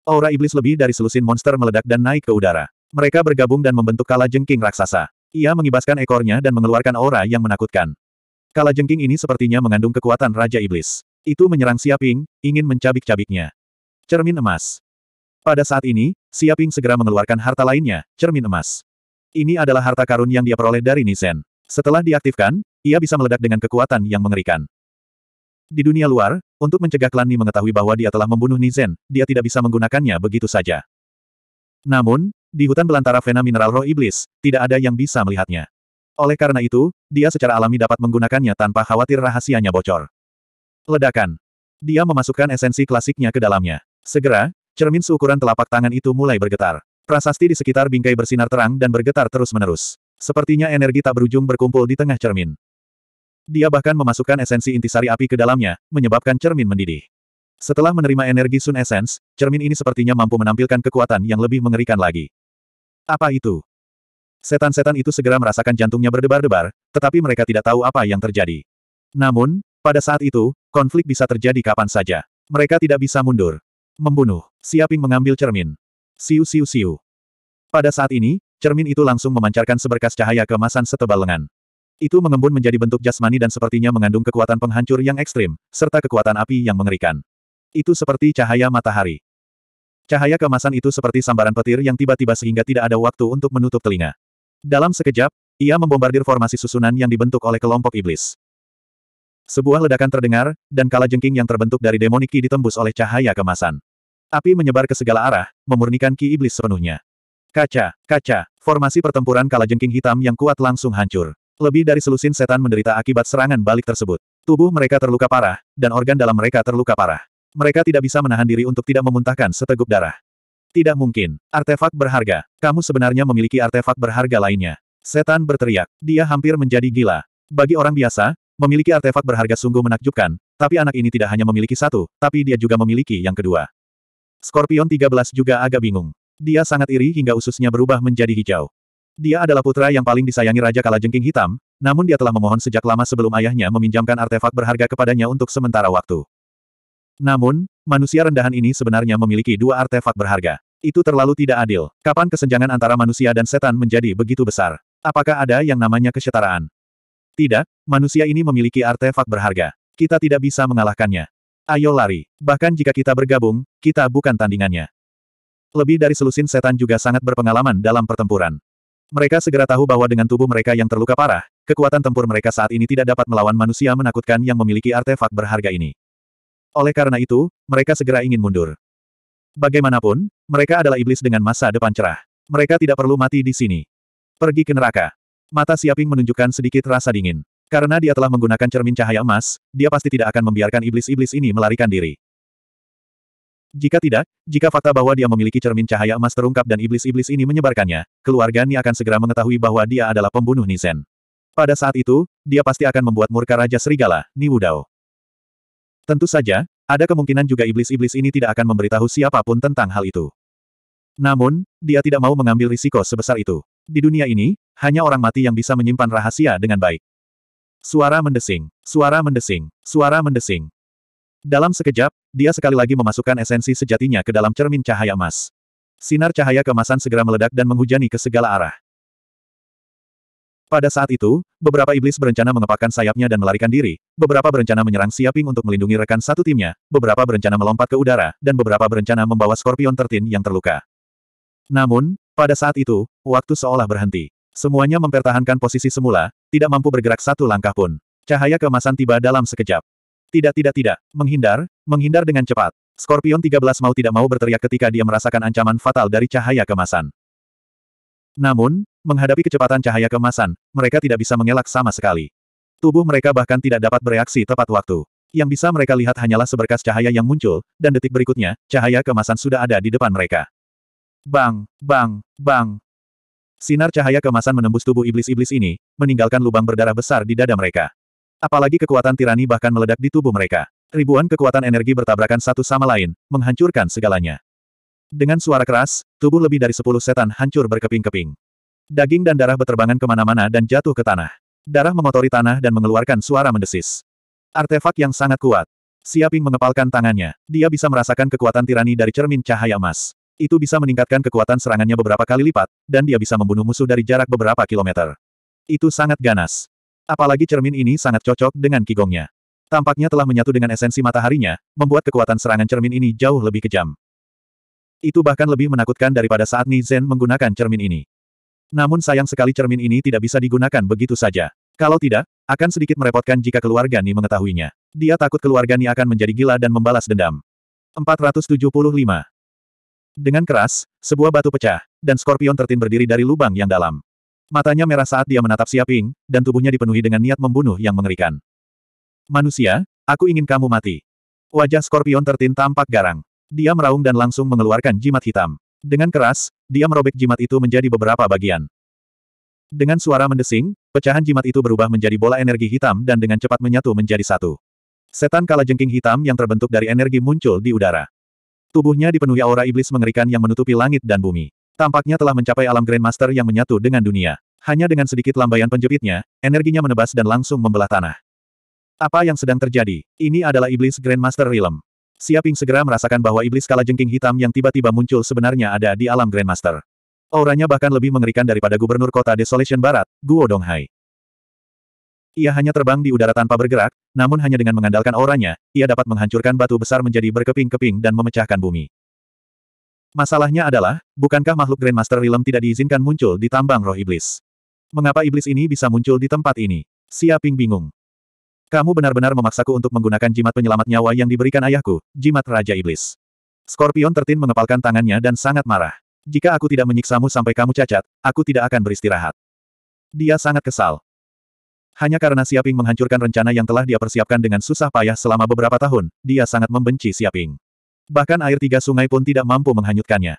Aura iblis lebih dari selusin monster meledak dan naik ke udara. Mereka bergabung dan membentuk kala jengking raksasa. Ia mengibaskan ekornya dan mengeluarkan aura yang menakutkan. Kalajengking ini sepertinya mengandung kekuatan Raja Iblis. Itu menyerang Siaping, ingin mencabik-cabiknya. Cermin emas. Pada saat ini, Siaping segera mengeluarkan harta lainnya, cermin emas. Ini adalah harta karun yang dia peroleh dari Nisen. Setelah diaktifkan, ia bisa meledak dengan kekuatan yang mengerikan. Di dunia luar, untuk mencegah klan Ni mengetahui bahwa dia telah membunuh Nizen, dia tidak bisa menggunakannya begitu saja. Namun, di hutan belantara vena mineral roh iblis, tidak ada yang bisa melihatnya. Oleh karena itu, dia secara alami dapat menggunakannya tanpa khawatir rahasianya bocor. Ledakan. Dia memasukkan esensi klasiknya ke dalamnya. Segera, cermin seukuran telapak tangan itu mulai bergetar. Prasasti di sekitar bingkai bersinar terang dan bergetar terus-menerus. Sepertinya energi tak berujung berkumpul di tengah cermin. Dia bahkan memasukkan esensi intisari api ke dalamnya, menyebabkan cermin mendidih. Setelah menerima energi Sun Essence, cermin ini sepertinya mampu menampilkan kekuatan yang lebih mengerikan lagi. Apa itu? Setan-setan itu segera merasakan jantungnya berdebar-debar, tetapi mereka tidak tahu apa yang terjadi. Namun, pada saat itu, konflik bisa terjadi kapan saja. Mereka tidak bisa mundur. Membunuh. Siaping mengambil cermin. Siu siu siu. Pada saat ini, cermin itu langsung memancarkan seberkas cahaya kemasan setebal lengan. Itu mengembun menjadi bentuk jasmani dan sepertinya mengandung kekuatan penghancur yang ekstrim, serta kekuatan api yang mengerikan. Itu seperti cahaya matahari. Cahaya kemasan itu seperti sambaran petir yang tiba-tiba sehingga tidak ada waktu untuk menutup telinga. Dalam sekejap, ia membombardir formasi susunan yang dibentuk oleh kelompok iblis. Sebuah ledakan terdengar, dan kala jengking yang terbentuk dari demoniki ki ditembus oleh cahaya kemasan. Api menyebar ke segala arah, memurnikan ki iblis sepenuhnya. Kaca, kaca, formasi pertempuran kala jengking hitam yang kuat langsung hancur. Lebih dari selusin setan menderita akibat serangan balik tersebut. Tubuh mereka terluka parah, dan organ dalam mereka terluka parah. Mereka tidak bisa menahan diri untuk tidak memuntahkan seteguk darah. Tidak mungkin. Artefak berharga. Kamu sebenarnya memiliki artefak berharga lainnya. Setan berteriak. Dia hampir menjadi gila. Bagi orang biasa, memiliki artefak berharga sungguh menakjubkan, tapi anak ini tidak hanya memiliki satu, tapi dia juga memiliki yang kedua. Scorpion 13 juga agak bingung. Dia sangat iri hingga ususnya berubah menjadi hijau. Dia adalah putra yang paling disayangi Raja Kalajengking Hitam, namun dia telah memohon sejak lama sebelum ayahnya meminjamkan artefak berharga kepadanya untuk sementara waktu. Namun, manusia rendahan ini sebenarnya memiliki dua artefak berharga. Itu terlalu tidak adil. Kapan kesenjangan antara manusia dan setan menjadi begitu besar? Apakah ada yang namanya kesetaraan? Tidak, manusia ini memiliki artefak berharga. Kita tidak bisa mengalahkannya. Ayo lari. Bahkan jika kita bergabung, kita bukan tandingannya. Lebih dari selusin setan juga sangat berpengalaman dalam pertempuran. Mereka segera tahu bahwa dengan tubuh mereka yang terluka parah, kekuatan tempur mereka saat ini tidak dapat melawan manusia menakutkan yang memiliki artefak berharga ini. Oleh karena itu, mereka segera ingin mundur. Bagaimanapun, mereka adalah iblis dengan masa depan cerah. Mereka tidak perlu mati di sini. Pergi ke neraka. Mata Siaping menunjukkan sedikit rasa dingin. Karena dia telah menggunakan cermin cahaya emas, dia pasti tidak akan membiarkan iblis-iblis ini melarikan diri. Jika tidak, jika fakta bahwa dia memiliki cermin cahaya emas terungkap dan iblis-iblis ini menyebarkannya, keluarga Ni akan segera mengetahui bahwa dia adalah pembunuh Nizen. Pada saat itu, dia pasti akan membuat murka Raja Serigala, Ni Wudao. Tentu saja, ada kemungkinan juga iblis-iblis ini tidak akan memberitahu siapapun tentang hal itu. Namun, dia tidak mau mengambil risiko sebesar itu. Di dunia ini, hanya orang mati yang bisa menyimpan rahasia dengan baik. Suara mendesing, suara mendesing, suara mendesing. Dalam sekejap, dia sekali lagi memasukkan esensi sejatinya ke dalam cermin cahaya emas. Sinar cahaya kemasan segera meledak dan menghujani ke segala arah. Pada saat itu, beberapa iblis berencana mengepakkan sayapnya dan melarikan diri, beberapa berencana menyerang Siaping untuk melindungi rekan satu timnya, beberapa berencana melompat ke udara, dan beberapa berencana membawa Scorpion Tertin yang terluka. Namun, pada saat itu, waktu seolah berhenti. Semuanya mempertahankan posisi semula, tidak mampu bergerak satu langkah pun. Cahaya kemasan tiba dalam sekejap. Tidak tidak tidak, menghindar, menghindar dengan cepat. Scorpion 13 mau tidak mau berteriak ketika dia merasakan ancaman fatal dari cahaya kemasan. Namun, menghadapi kecepatan cahaya kemasan, mereka tidak bisa mengelak sama sekali. Tubuh mereka bahkan tidak dapat bereaksi tepat waktu. Yang bisa mereka lihat hanyalah seberkas cahaya yang muncul, dan detik berikutnya, cahaya kemasan sudah ada di depan mereka. Bang, bang, bang. Sinar cahaya kemasan menembus tubuh iblis-iblis ini, meninggalkan lubang berdarah besar di dada mereka. Apalagi kekuatan tirani bahkan meledak di tubuh mereka. Ribuan kekuatan energi bertabrakan satu sama lain, menghancurkan segalanya. Dengan suara keras, tubuh lebih dari sepuluh setan hancur berkeping-keping. Daging dan darah beterbangan kemana-mana dan jatuh ke tanah. Darah mengotori tanah dan mengeluarkan suara mendesis. Artefak yang sangat kuat. Siaping mengepalkan tangannya. Dia bisa merasakan kekuatan tirani dari cermin cahaya emas. Itu bisa meningkatkan kekuatan serangannya beberapa kali lipat, dan dia bisa membunuh musuh dari jarak beberapa kilometer. Itu sangat ganas. Apalagi cermin ini sangat cocok dengan kigongnya. Tampaknya telah menyatu dengan esensi mataharinya, membuat kekuatan serangan cermin ini jauh lebih kejam. Itu bahkan lebih menakutkan daripada saat Nizen menggunakan cermin ini. Namun sayang sekali cermin ini tidak bisa digunakan begitu saja. Kalau tidak, akan sedikit merepotkan jika keluarga Ni mengetahuinya. Dia takut keluarga Ni akan menjadi gila dan membalas dendam. 475. Dengan keras, sebuah batu pecah, dan Scorpion tertin berdiri dari lubang yang dalam. Matanya merah saat dia menatap Siaping, dan tubuhnya dipenuhi dengan niat membunuh yang mengerikan. Manusia, aku ingin kamu mati. Wajah Scorpion tertin tampak garang. Dia meraung dan langsung mengeluarkan jimat hitam. Dengan keras, dia merobek jimat itu menjadi beberapa bagian. Dengan suara mendesing, pecahan jimat itu berubah menjadi bola energi hitam dan dengan cepat menyatu menjadi satu. Setan kalajengking hitam yang terbentuk dari energi muncul di udara. Tubuhnya dipenuhi aura iblis mengerikan yang menutupi langit dan bumi. Tampaknya telah mencapai alam Grandmaster yang menyatu dengan dunia. Hanya dengan sedikit lambaian penjepitnya, energinya menebas dan langsung membelah tanah. Apa yang sedang terjadi? Ini adalah iblis Grandmaster Realm. Siaping segera merasakan bahwa iblis kala jengking hitam yang tiba-tiba muncul sebenarnya ada di alam Grandmaster. Auranya bahkan lebih mengerikan daripada gubernur kota Desolation Barat, Guo Donghai. Ia hanya terbang di udara tanpa bergerak, namun hanya dengan mengandalkan auranya, ia dapat menghancurkan batu besar menjadi berkeping-keping dan memecahkan bumi. Masalahnya adalah, bukankah makhluk Grandmaster Realm tidak diizinkan muncul di tambang roh iblis? Mengapa iblis ini bisa muncul di tempat ini? Siaping bingung. Kamu benar-benar memaksaku untuk menggunakan jimat penyelamat nyawa yang diberikan ayahku, jimat Raja Iblis. Scorpion tertin mengepalkan tangannya dan sangat marah. Jika aku tidak menyiksamu sampai kamu cacat, aku tidak akan beristirahat. Dia sangat kesal. Hanya karena Siaping menghancurkan rencana yang telah dia persiapkan dengan susah payah selama beberapa tahun, dia sangat membenci Siaping. Bahkan air tiga sungai pun tidak mampu menghanyutkannya.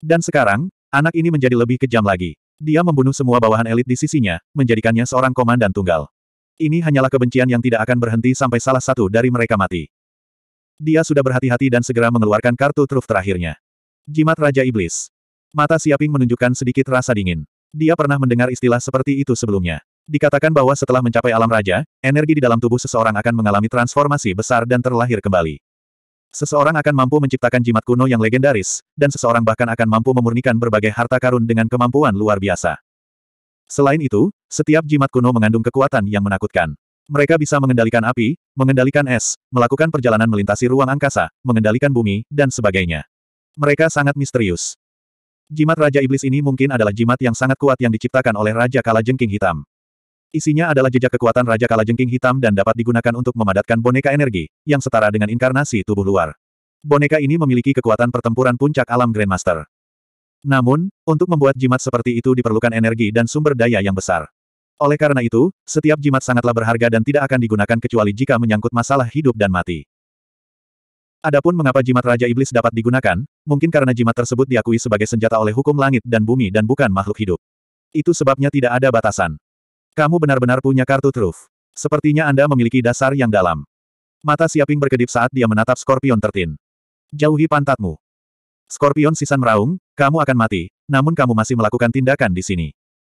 Dan sekarang, anak ini menjadi lebih kejam lagi. Dia membunuh semua bawahan elit di sisinya, menjadikannya seorang komandan tunggal. Ini hanyalah kebencian yang tidak akan berhenti sampai salah satu dari mereka mati. Dia sudah berhati-hati dan segera mengeluarkan kartu truf terakhirnya. Jimat Raja Iblis. Mata Siaping menunjukkan sedikit rasa dingin. Dia pernah mendengar istilah seperti itu sebelumnya. Dikatakan bahwa setelah mencapai alam raja, energi di dalam tubuh seseorang akan mengalami transformasi besar dan terlahir kembali. Seseorang akan mampu menciptakan jimat kuno yang legendaris, dan seseorang bahkan akan mampu memurnikan berbagai harta karun dengan kemampuan luar biasa. Selain itu, setiap jimat kuno mengandung kekuatan yang menakutkan. Mereka bisa mengendalikan api, mengendalikan es, melakukan perjalanan melintasi ruang angkasa, mengendalikan bumi, dan sebagainya. Mereka sangat misterius. Jimat Raja Iblis ini mungkin adalah jimat yang sangat kuat yang diciptakan oleh Raja Kala Jengking Hitam. Isinya adalah jejak kekuatan Raja Kala Jengking Hitam dan dapat digunakan untuk memadatkan boneka energi, yang setara dengan inkarnasi tubuh luar. Boneka ini memiliki kekuatan pertempuran puncak alam Grandmaster. Namun, untuk membuat jimat seperti itu diperlukan energi dan sumber daya yang besar. Oleh karena itu, setiap jimat sangatlah berharga dan tidak akan digunakan kecuali jika menyangkut masalah hidup dan mati. Adapun mengapa jimat Raja Iblis dapat digunakan, mungkin karena jimat tersebut diakui sebagai senjata oleh hukum langit dan bumi dan bukan makhluk hidup. Itu sebabnya tidak ada batasan. Kamu benar-benar punya kartu truf. Sepertinya Anda memiliki dasar yang dalam. Mata Siaping berkedip saat dia menatap Scorpion tertin. Jauhi pantatmu. Scorpion sisan meraung, kamu akan mati, namun kamu masih melakukan tindakan di sini.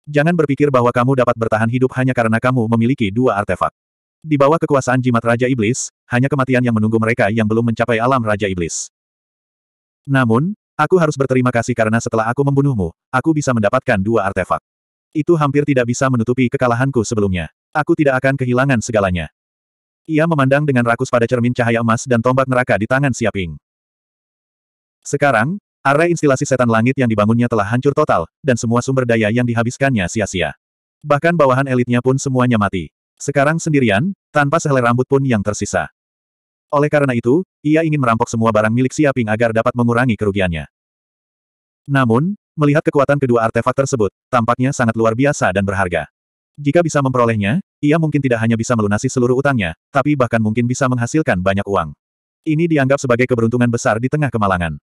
Jangan berpikir bahwa kamu dapat bertahan hidup hanya karena kamu memiliki dua artefak. Di bawah kekuasaan jimat Raja Iblis, hanya kematian yang menunggu mereka yang belum mencapai alam Raja Iblis. Namun, aku harus berterima kasih karena setelah aku membunuhmu, aku bisa mendapatkan dua artefak. Itu hampir tidak bisa menutupi kekalahanku sebelumnya. Aku tidak akan kehilangan segalanya. Ia memandang dengan rakus pada cermin cahaya emas dan tombak neraka di tangan Siaping. Sekarang, Area instalasi setan langit yang dibangunnya telah hancur total, dan semua sumber daya yang dihabiskannya sia-sia. Bahkan bawahan elitnya pun semuanya mati. Sekarang sendirian, tanpa sehelai rambut pun yang tersisa. Oleh karena itu, ia ingin merampok semua barang milik Siaping agar dapat mengurangi kerugiannya. Namun, melihat kekuatan kedua artefak tersebut, tampaknya sangat luar biasa dan berharga. Jika bisa memperolehnya, ia mungkin tidak hanya bisa melunasi seluruh utangnya, tapi bahkan mungkin bisa menghasilkan banyak uang. Ini dianggap sebagai keberuntungan besar di tengah kemalangan.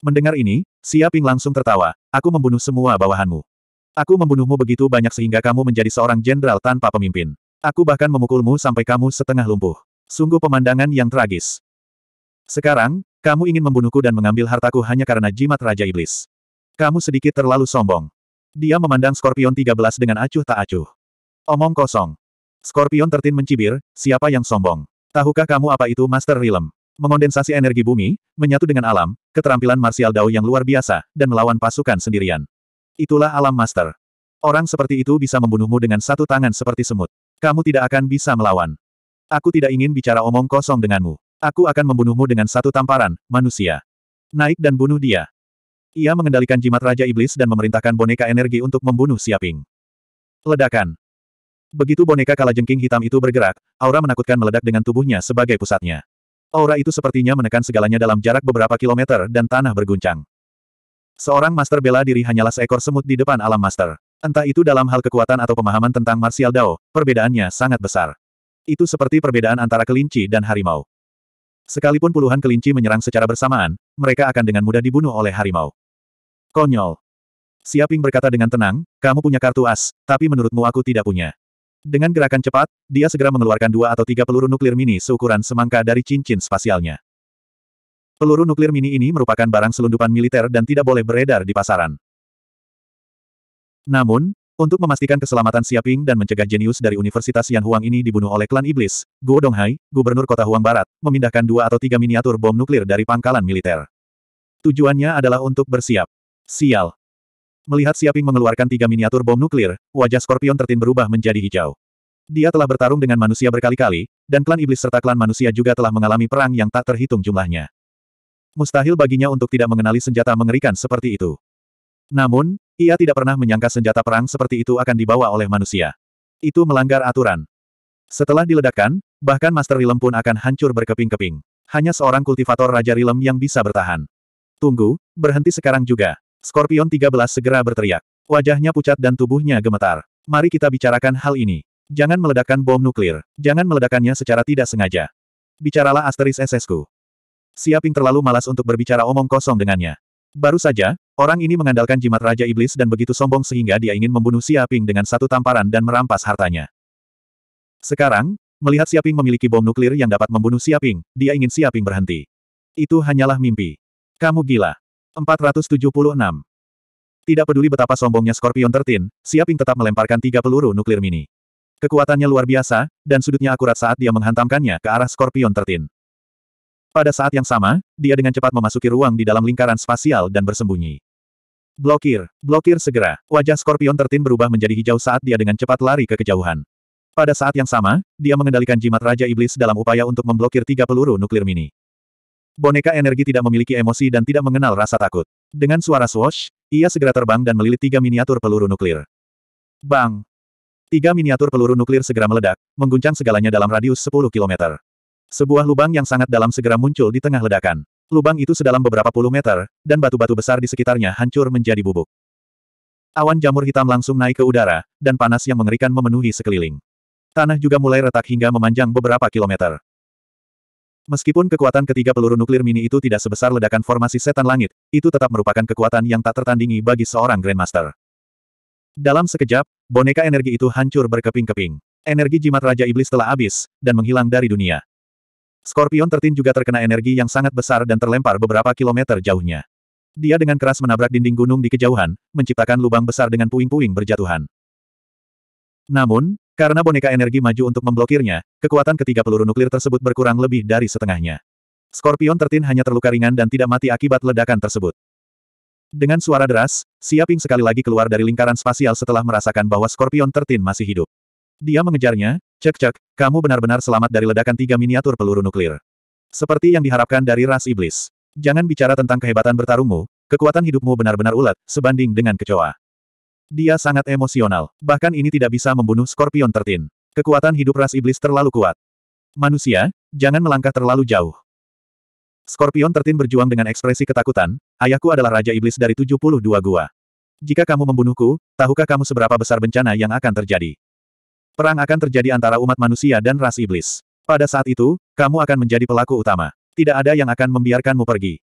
Mendengar ini, Siaping langsung tertawa. Aku membunuh semua bawahanmu. Aku membunuhmu begitu banyak sehingga kamu menjadi seorang jenderal tanpa pemimpin. Aku bahkan memukulmu sampai kamu setengah lumpuh. Sungguh pemandangan yang tragis. Sekarang, kamu ingin membunuhku dan mengambil hartaku hanya karena jimat Raja Iblis. Kamu sedikit terlalu sombong. Dia memandang Scorpion 13 dengan acuh tak acuh. Omong kosong. Scorpion tertin mencibir, siapa yang sombong? Tahukah kamu apa itu Master Realm? mengondensasi energi bumi, menyatu dengan alam, keterampilan martial Dao yang luar biasa, dan melawan pasukan sendirian. Itulah alam master. Orang seperti itu bisa membunuhmu dengan satu tangan seperti semut. Kamu tidak akan bisa melawan. Aku tidak ingin bicara omong kosong denganmu. Aku akan membunuhmu dengan satu tamparan, manusia. Naik dan bunuh dia. Ia mengendalikan jimat Raja Iblis dan memerintahkan boneka energi untuk membunuh Siaping. Ledakan. Begitu boneka kalajengking hitam itu bergerak, aura menakutkan meledak dengan tubuhnya sebagai pusatnya. Aura itu sepertinya menekan segalanya dalam jarak beberapa kilometer dan tanah berguncang. Seorang master bela diri hanyalah seekor semut di depan alam master. Entah itu dalam hal kekuatan atau pemahaman tentang martial dao, perbedaannya sangat besar. Itu seperti perbedaan antara kelinci dan harimau. Sekalipun puluhan kelinci menyerang secara bersamaan, mereka akan dengan mudah dibunuh oleh harimau. Konyol. Siaping berkata dengan tenang, kamu punya kartu as, tapi menurutmu aku tidak punya. Dengan gerakan cepat, dia segera mengeluarkan dua atau tiga peluru nuklir mini seukuran semangka dari cincin spasialnya. Peluru nuklir mini ini merupakan barang selundupan militer dan tidak boleh beredar di pasaran. Namun, untuk memastikan keselamatan Siaping dan mencegah jenius dari Universitas Yan Huang ini dibunuh oleh klan iblis, Guo Donghai, gubernur kota Huang Barat, memindahkan dua atau tiga miniatur bom nuklir dari pangkalan militer. Tujuannya adalah untuk bersiap. Sial, Melihat Siaping mengeluarkan tiga miniatur bom nuklir, wajah Scorpion tertin berubah menjadi hijau. Dia telah bertarung dengan manusia berkali-kali, dan klan iblis serta klan manusia juga telah mengalami perang yang tak terhitung jumlahnya. Mustahil baginya untuk tidak mengenali senjata mengerikan seperti itu. Namun, ia tidak pernah menyangka senjata perang seperti itu akan dibawa oleh manusia. Itu melanggar aturan. Setelah diledakkan, bahkan Master Rilem pun akan hancur berkeping-keping. Hanya seorang kultivator Raja Rilem yang bisa bertahan. Tunggu, berhenti sekarang juga. Scorpion 13 segera berteriak. Wajahnya pucat dan tubuhnya gemetar. Mari kita bicarakan hal ini. Jangan meledakkan bom nuklir. Jangan meledakannya secara tidak sengaja. Bicaralah asteris SSku. Siaping terlalu malas untuk berbicara omong kosong dengannya. Baru saja, orang ini mengandalkan jimat Raja Iblis dan begitu sombong sehingga dia ingin membunuh Siaping dengan satu tamparan dan merampas hartanya. Sekarang, melihat Siaping memiliki bom nuklir yang dapat membunuh Siaping, dia ingin Siaping berhenti. Itu hanyalah mimpi. Kamu gila. 476. Tidak peduli betapa sombongnya Scorpion Tertin, Siaping tetap melemparkan tiga peluru nuklir mini. Kekuatannya luar biasa, dan sudutnya akurat saat dia menghantamkannya ke arah Scorpion Tertin. Pada saat yang sama, dia dengan cepat memasuki ruang di dalam lingkaran spasial dan bersembunyi. Blokir, blokir segera. Wajah Scorpion Tertin berubah menjadi hijau saat dia dengan cepat lari ke kejauhan. Pada saat yang sama, dia mengendalikan jimat Raja Iblis dalam upaya untuk memblokir tiga peluru nuklir mini. Boneka energi tidak memiliki emosi dan tidak mengenal rasa takut. Dengan suara swoosh, ia segera terbang dan melilit tiga miniatur peluru nuklir. Bang! Tiga miniatur peluru nuklir segera meledak, mengguncang segalanya dalam radius 10 kilometer. Sebuah lubang yang sangat dalam segera muncul di tengah ledakan. Lubang itu sedalam beberapa puluh meter, dan batu-batu besar di sekitarnya hancur menjadi bubuk. Awan jamur hitam langsung naik ke udara, dan panas yang mengerikan memenuhi sekeliling. Tanah juga mulai retak hingga memanjang beberapa kilometer. Meskipun kekuatan ketiga peluru nuklir mini itu tidak sebesar ledakan formasi setan langit, itu tetap merupakan kekuatan yang tak tertandingi bagi seorang Grandmaster. Dalam sekejap, boneka energi itu hancur berkeping-keping. Energi jimat Raja Iblis telah habis, dan menghilang dari dunia. Scorpion tertin juga terkena energi yang sangat besar dan terlempar beberapa kilometer jauhnya. Dia dengan keras menabrak dinding gunung di kejauhan, menciptakan lubang besar dengan puing-puing berjatuhan. Namun, karena boneka energi maju untuk memblokirnya, kekuatan ketiga peluru nuklir tersebut berkurang lebih dari setengahnya. Scorpion tertin hanya terluka ringan dan tidak mati akibat ledakan tersebut. Dengan suara deras, Siaping sekali lagi keluar dari lingkaran spasial setelah merasakan bahwa Scorpion tertin masih hidup. Dia mengejarnya, cek-cek, kamu benar-benar selamat dari ledakan tiga miniatur peluru nuklir. Seperti yang diharapkan dari ras iblis. Jangan bicara tentang kehebatan bertarungmu, kekuatan hidupmu benar-benar ulat sebanding dengan kecoa. Dia sangat emosional. Bahkan ini tidak bisa membunuh Scorpion Tertin. Kekuatan hidup ras iblis terlalu kuat. Manusia, jangan melangkah terlalu jauh. Scorpion Tertin berjuang dengan ekspresi ketakutan, ayahku adalah Raja Iblis dari 72 gua. Jika kamu membunuhku, tahukah kamu seberapa besar bencana yang akan terjadi? Perang akan terjadi antara umat manusia dan ras iblis. Pada saat itu, kamu akan menjadi pelaku utama. Tidak ada yang akan membiarkanmu pergi.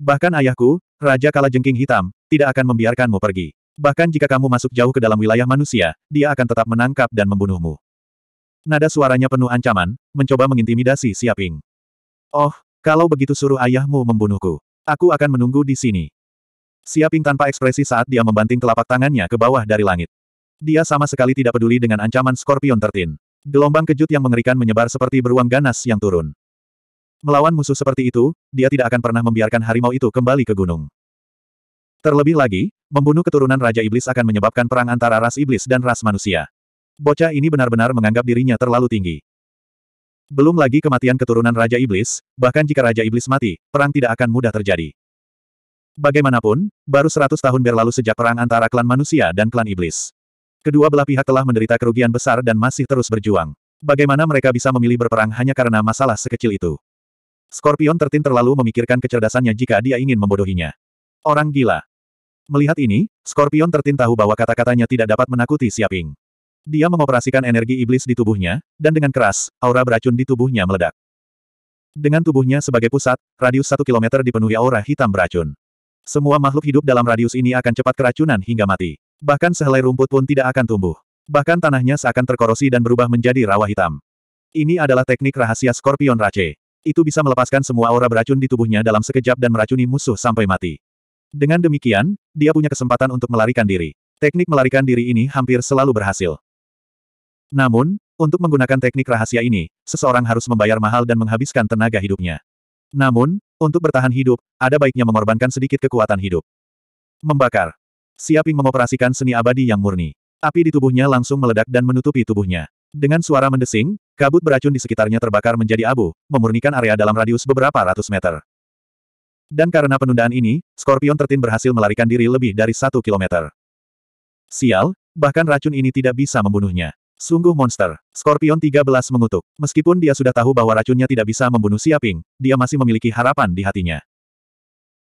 Bahkan ayahku, Raja Kala Jengking Hitam, tidak akan membiarkanmu pergi. Bahkan jika kamu masuk jauh ke dalam wilayah manusia, dia akan tetap menangkap dan membunuhmu. Nada suaranya penuh ancaman, mencoba mengintimidasi Siaping. Oh, kalau begitu suruh ayahmu membunuhku. Aku akan menunggu di sini. Siaping tanpa ekspresi saat dia membanting telapak tangannya ke bawah dari langit. Dia sama sekali tidak peduli dengan ancaman Scorpion tertin. Gelombang kejut yang mengerikan menyebar seperti beruang ganas yang turun. Melawan musuh seperti itu, dia tidak akan pernah membiarkan harimau itu kembali ke gunung. Terlebih lagi, membunuh keturunan Raja Iblis akan menyebabkan perang antara ras iblis dan ras manusia. Bocah ini benar-benar menganggap dirinya terlalu tinggi. Belum lagi kematian keturunan Raja Iblis, bahkan jika Raja Iblis mati, perang tidak akan mudah terjadi. Bagaimanapun, baru 100 tahun berlalu sejak perang antara klan manusia dan klan iblis. Kedua belah pihak telah menderita kerugian besar dan masih terus berjuang. Bagaimana mereka bisa memilih berperang hanya karena masalah sekecil itu? Scorpion tertin terlalu memikirkan kecerdasannya jika dia ingin membodohinya. Orang gila. Melihat ini, Scorpion tertin tahu bahwa kata-katanya tidak dapat menakuti Siaping. Dia mengoperasikan energi iblis di tubuhnya, dan dengan keras, aura beracun di tubuhnya meledak. Dengan tubuhnya sebagai pusat, radius satu kilometer dipenuhi aura hitam beracun. Semua makhluk hidup dalam radius ini akan cepat keracunan hingga mati. Bahkan sehelai rumput pun tidak akan tumbuh. Bahkan tanahnya seakan terkorosi dan berubah menjadi rawa hitam. Ini adalah teknik rahasia Scorpion Rache. Itu bisa melepaskan semua aura beracun di tubuhnya dalam sekejap dan meracuni musuh sampai mati. Dengan demikian, dia punya kesempatan untuk melarikan diri. Teknik melarikan diri ini hampir selalu berhasil. Namun, untuk menggunakan teknik rahasia ini, seseorang harus membayar mahal dan menghabiskan tenaga hidupnya. Namun, untuk bertahan hidup, ada baiknya mengorbankan sedikit kekuatan hidup. Membakar. Siaping mengoperasikan seni abadi yang murni. Api di tubuhnya langsung meledak dan menutupi tubuhnya. Dengan suara mendesing, kabut beracun di sekitarnya terbakar menjadi abu, memurnikan area dalam radius beberapa ratus meter. Dan karena penundaan ini, Scorpion tertin berhasil melarikan diri lebih dari satu kilometer. Sial, bahkan racun ini tidak bisa membunuhnya. Sungguh monster. Scorpion 13 mengutuk. Meskipun dia sudah tahu bahwa racunnya tidak bisa membunuh Siaping, dia masih memiliki harapan di hatinya.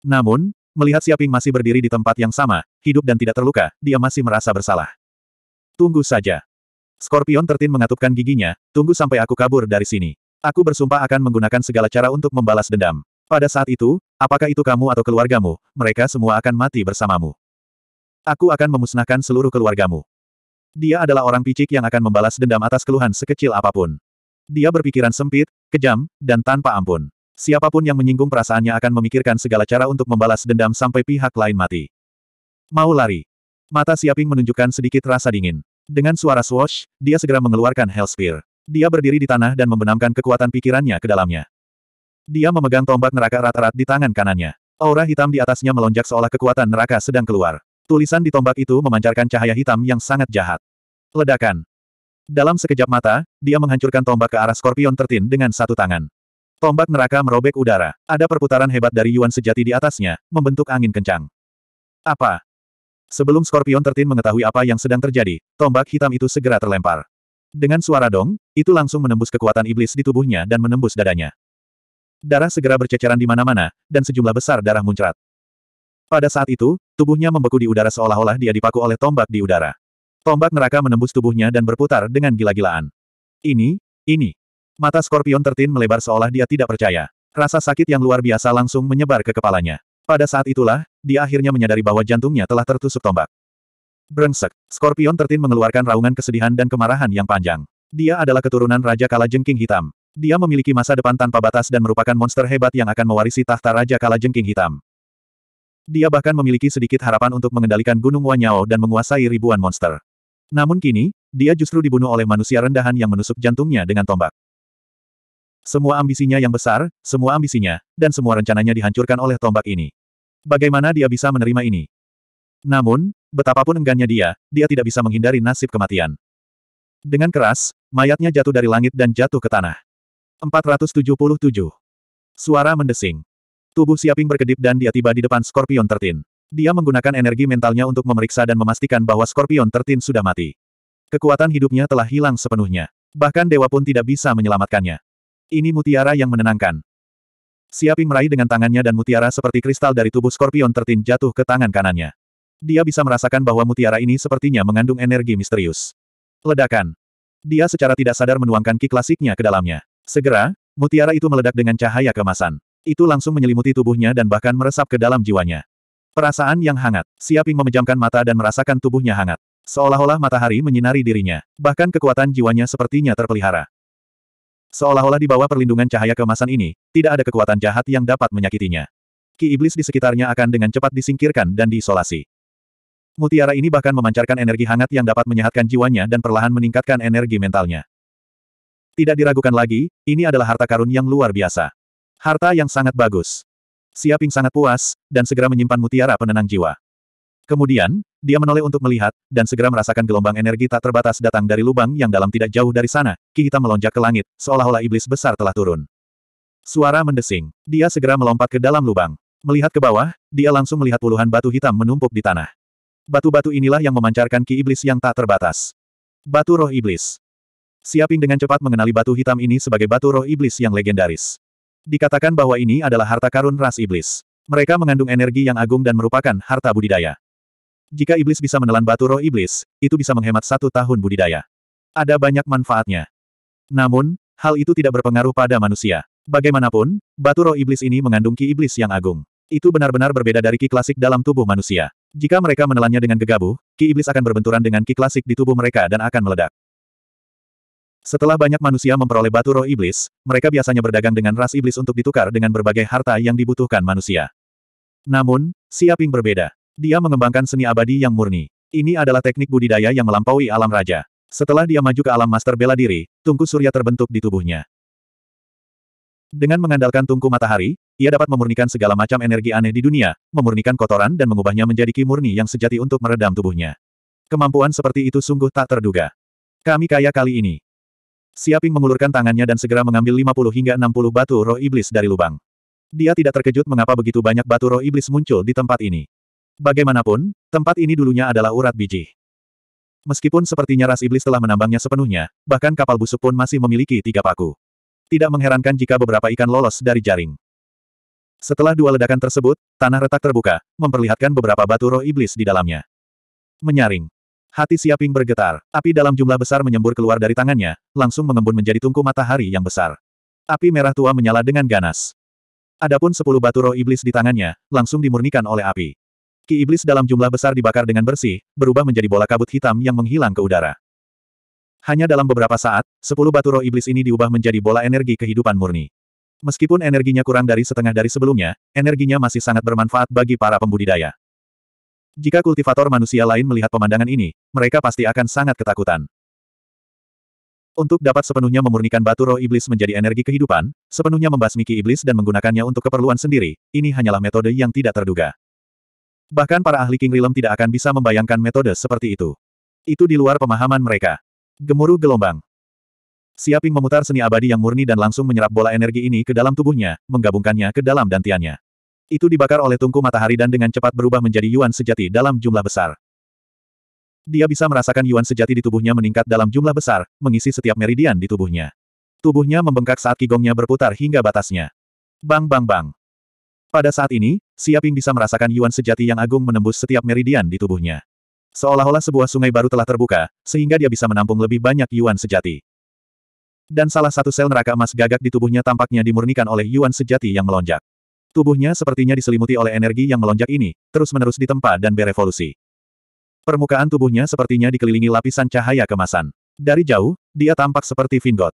Namun, melihat Siaping masih berdiri di tempat yang sama, hidup dan tidak terluka, dia masih merasa bersalah. Tunggu saja. Scorpion tertin mengatupkan giginya, tunggu sampai aku kabur dari sini. Aku bersumpah akan menggunakan segala cara untuk membalas dendam. Pada saat itu, Apakah itu kamu atau keluargamu, mereka semua akan mati bersamamu. Aku akan memusnahkan seluruh keluargamu. Dia adalah orang picik yang akan membalas dendam atas keluhan sekecil apapun. Dia berpikiran sempit, kejam, dan tanpa ampun. Siapapun yang menyinggung perasaannya akan memikirkan segala cara untuk membalas dendam sampai pihak lain mati. Mau lari. Mata Siaping menunjukkan sedikit rasa dingin. Dengan suara swash, dia segera mengeluarkan Hellspear. Dia berdiri di tanah dan membenamkan kekuatan pikirannya ke dalamnya. Dia memegang tombak neraka rata-rat di tangan kanannya. Aura hitam di atasnya melonjak seolah kekuatan neraka sedang keluar. Tulisan di tombak itu memancarkan cahaya hitam yang sangat jahat. Ledakan. Dalam sekejap mata, dia menghancurkan tombak ke arah Scorpion Tertin dengan satu tangan. Tombak neraka merobek udara. Ada perputaran hebat dari Yuan sejati di atasnya, membentuk angin kencang. Apa? Sebelum Scorpion Tertin mengetahui apa yang sedang terjadi, tombak hitam itu segera terlempar. Dengan suara dong, itu langsung menembus kekuatan iblis di tubuhnya dan menembus dadanya. Darah segera berceceran di mana-mana, dan sejumlah besar darah muncrat. Pada saat itu, tubuhnya membeku di udara seolah-olah dia dipaku oleh tombak di udara. Tombak neraka menembus tubuhnya dan berputar dengan gila-gilaan. Ini, ini. Mata Scorpion tertin melebar seolah dia tidak percaya. Rasa sakit yang luar biasa langsung menyebar ke kepalanya. Pada saat itulah, dia akhirnya menyadari bahwa jantungnya telah tertusuk tombak. Brengsek, Scorpion tertin mengeluarkan raungan kesedihan dan kemarahan yang panjang. Dia adalah keturunan Raja Kala Jengking Hitam. Dia memiliki masa depan tanpa batas dan merupakan monster hebat yang akan mewarisi tahta Raja Kala Jengking Hitam. Dia bahkan memiliki sedikit harapan untuk mengendalikan Gunung Wanyao dan menguasai ribuan monster. Namun kini, dia justru dibunuh oleh manusia rendahan yang menusuk jantungnya dengan tombak. Semua ambisinya yang besar, semua ambisinya, dan semua rencananya dihancurkan oleh tombak ini. Bagaimana dia bisa menerima ini? Namun, betapapun enggannya dia, dia tidak bisa menghindari nasib kematian. Dengan keras, mayatnya jatuh dari langit dan jatuh ke tanah. 477. Suara mendesing. Tubuh Siaping berkedip dan dia tiba di depan Scorpion Tertin. Dia menggunakan energi mentalnya untuk memeriksa dan memastikan bahwa Scorpion Tertin sudah mati. Kekuatan hidupnya telah hilang sepenuhnya. Bahkan dewa pun tidak bisa menyelamatkannya. Ini mutiara yang menenangkan. Siaping meraih dengan tangannya dan mutiara seperti kristal dari tubuh Scorpion Tertin jatuh ke tangan kanannya. Dia bisa merasakan bahwa mutiara ini sepertinya mengandung energi misterius. Ledakan. Dia secara tidak sadar menuangkan ki klasiknya ke dalamnya. Segera, mutiara itu meledak dengan cahaya kemasan. Itu langsung menyelimuti tubuhnya dan bahkan meresap ke dalam jiwanya. Perasaan yang hangat, Siaping memejamkan mata dan merasakan tubuhnya hangat. Seolah-olah matahari menyinari dirinya, bahkan kekuatan jiwanya sepertinya terpelihara. Seolah-olah di bawah perlindungan cahaya kemasan ini, tidak ada kekuatan jahat yang dapat menyakitinya. Ki iblis di sekitarnya akan dengan cepat disingkirkan dan diisolasi. Mutiara ini bahkan memancarkan energi hangat yang dapat menyehatkan jiwanya dan perlahan meningkatkan energi mentalnya. Tidak diragukan lagi, ini adalah harta karun yang luar biasa. Harta yang sangat bagus. Siaping sangat puas, dan segera menyimpan mutiara penenang jiwa. Kemudian, dia menoleh untuk melihat, dan segera merasakan gelombang energi tak terbatas datang dari lubang yang dalam tidak jauh dari sana, ki hitam melonjak ke langit, seolah-olah iblis besar telah turun. Suara mendesing. Dia segera melompat ke dalam lubang. Melihat ke bawah, dia langsung melihat puluhan batu hitam menumpuk di tanah. Batu-batu inilah yang memancarkan ki iblis yang tak terbatas. Batu roh iblis. Siaping dengan cepat mengenali batu hitam ini sebagai batu roh iblis yang legendaris. Dikatakan bahwa ini adalah harta karun ras iblis. Mereka mengandung energi yang agung dan merupakan harta budidaya. Jika iblis bisa menelan batu roh iblis, itu bisa menghemat satu tahun budidaya. Ada banyak manfaatnya. Namun, hal itu tidak berpengaruh pada manusia. Bagaimanapun, batu roh iblis ini mengandung ki iblis yang agung. Itu benar-benar berbeda dari ki klasik dalam tubuh manusia. Jika mereka menelannya dengan gegabah, ki iblis akan berbenturan dengan ki klasik di tubuh mereka dan akan meledak. Setelah banyak manusia memperoleh batu roh iblis, mereka biasanya berdagang dengan ras iblis untuk ditukar dengan berbagai harta yang dibutuhkan manusia. Namun, Siaping berbeda. Dia mengembangkan seni abadi yang murni. Ini adalah teknik budidaya yang melampaui alam raja. Setelah dia maju ke alam master bela diri, tungku surya terbentuk di tubuhnya. Dengan mengandalkan tungku matahari, ia dapat memurnikan segala macam energi aneh di dunia, memurnikan kotoran dan mengubahnya menjadi ki murni yang sejati untuk meredam tubuhnya. Kemampuan seperti itu sungguh tak terduga. Kami kaya kali ini. Siaping mengulurkan tangannya dan segera mengambil 50 hingga 60 batu roh iblis dari lubang. Dia tidak terkejut mengapa begitu banyak batu roh iblis muncul di tempat ini. Bagaimanapun, tempat ini dulunya adalah urat biji. Meskipun sepertinya ras iblis telah menambangnya sepenuhnya, bahkan kapal busuk pun masih memiliki tiga paku. Tidak mengherankan jika beberapa ikan lolos dari jaring. Setelah dua ledakan tersebut, tanah retak terbuka, memperlihatkan beberapa batu roh iblis di dalamnya. Menyaring. Hati Siaping bergetar, api dalam jumlah besar menyembur keluar dari tangannya, langsung mengembun menjadi tungku matahari yang besar. Api merah tua menyala dengan ganas. Adapun sepuluh batu roh iblis di tangannya, langsung dimurnikan oleh api. Ki iblis dalam jumlah besar dibakar dengan bersih, berubah menjadi bola kabut hitam yang menghilang ke udara. Hanya dalam beberapa saat, sepuluh batu roh iblis ini diubah menjadi bola energi kehidupan murni. Meskipun energinya kurang dari setengah dari sebelumnya, energinya masih sangat bermanfaat bagi para pembudidaya. Jika kultivator manusia lain melihat pemandangan ini, mereka pasti akan sangat ketakutan. Untuk dapat sepenuhnya memurnikan batu roh iblis menjadi energi kehidupan, sepenuhnya membasmi ki iblis dan menggunakannya untuk keperluan sendiri, ini hanyalah metode yang tidak terduga. Bahkan para ahli King Realm tidak akan bisa membayangkan metode seperti itu. Itu di luar pemahaman mereka. Gemuruh gelombang. Siaping memutar seni abadi yang murni dan langsung menyerap bola energi ini ke dalam tubuhnya, menggabungkannya ke dalam dantiannya. Itu dibakar oleh tungku matahari dan dengan cepat berubah menjadi Yuan sejati dalam jumlah besar. Dia bisa merasakan Yuan sejati di tubuhnya meningkat dalam jumlah besar, mengisi setiap meridian di tubuhnya. Tubuhnya membengkak saat kigongnya berputar hingga batasnya. Bang bang bang. Pada saat ini, Siaping bisa merasakan Yuan sejati yang agung menembus setiap meridian di tubuhnya. Seolah-olah sebuah sungai baru telah terbuka, sehingga dia bisa menampung lebih banyak Yuan sejati. Dan salah satu sel neraka emas gagak di tubuhnya tampaknya dimurnikan oleh Yuan sejati yang melonjak. Tubuhnya sepertinya diselimuti oleh energi yang melonjak ini, terus-menerus ditempa dan berevolusi. Permukaan tubuhnya sepertinya dikelilingi lapisan cahaya kemasan. Dari jauh, dia tampak seperti Vingot.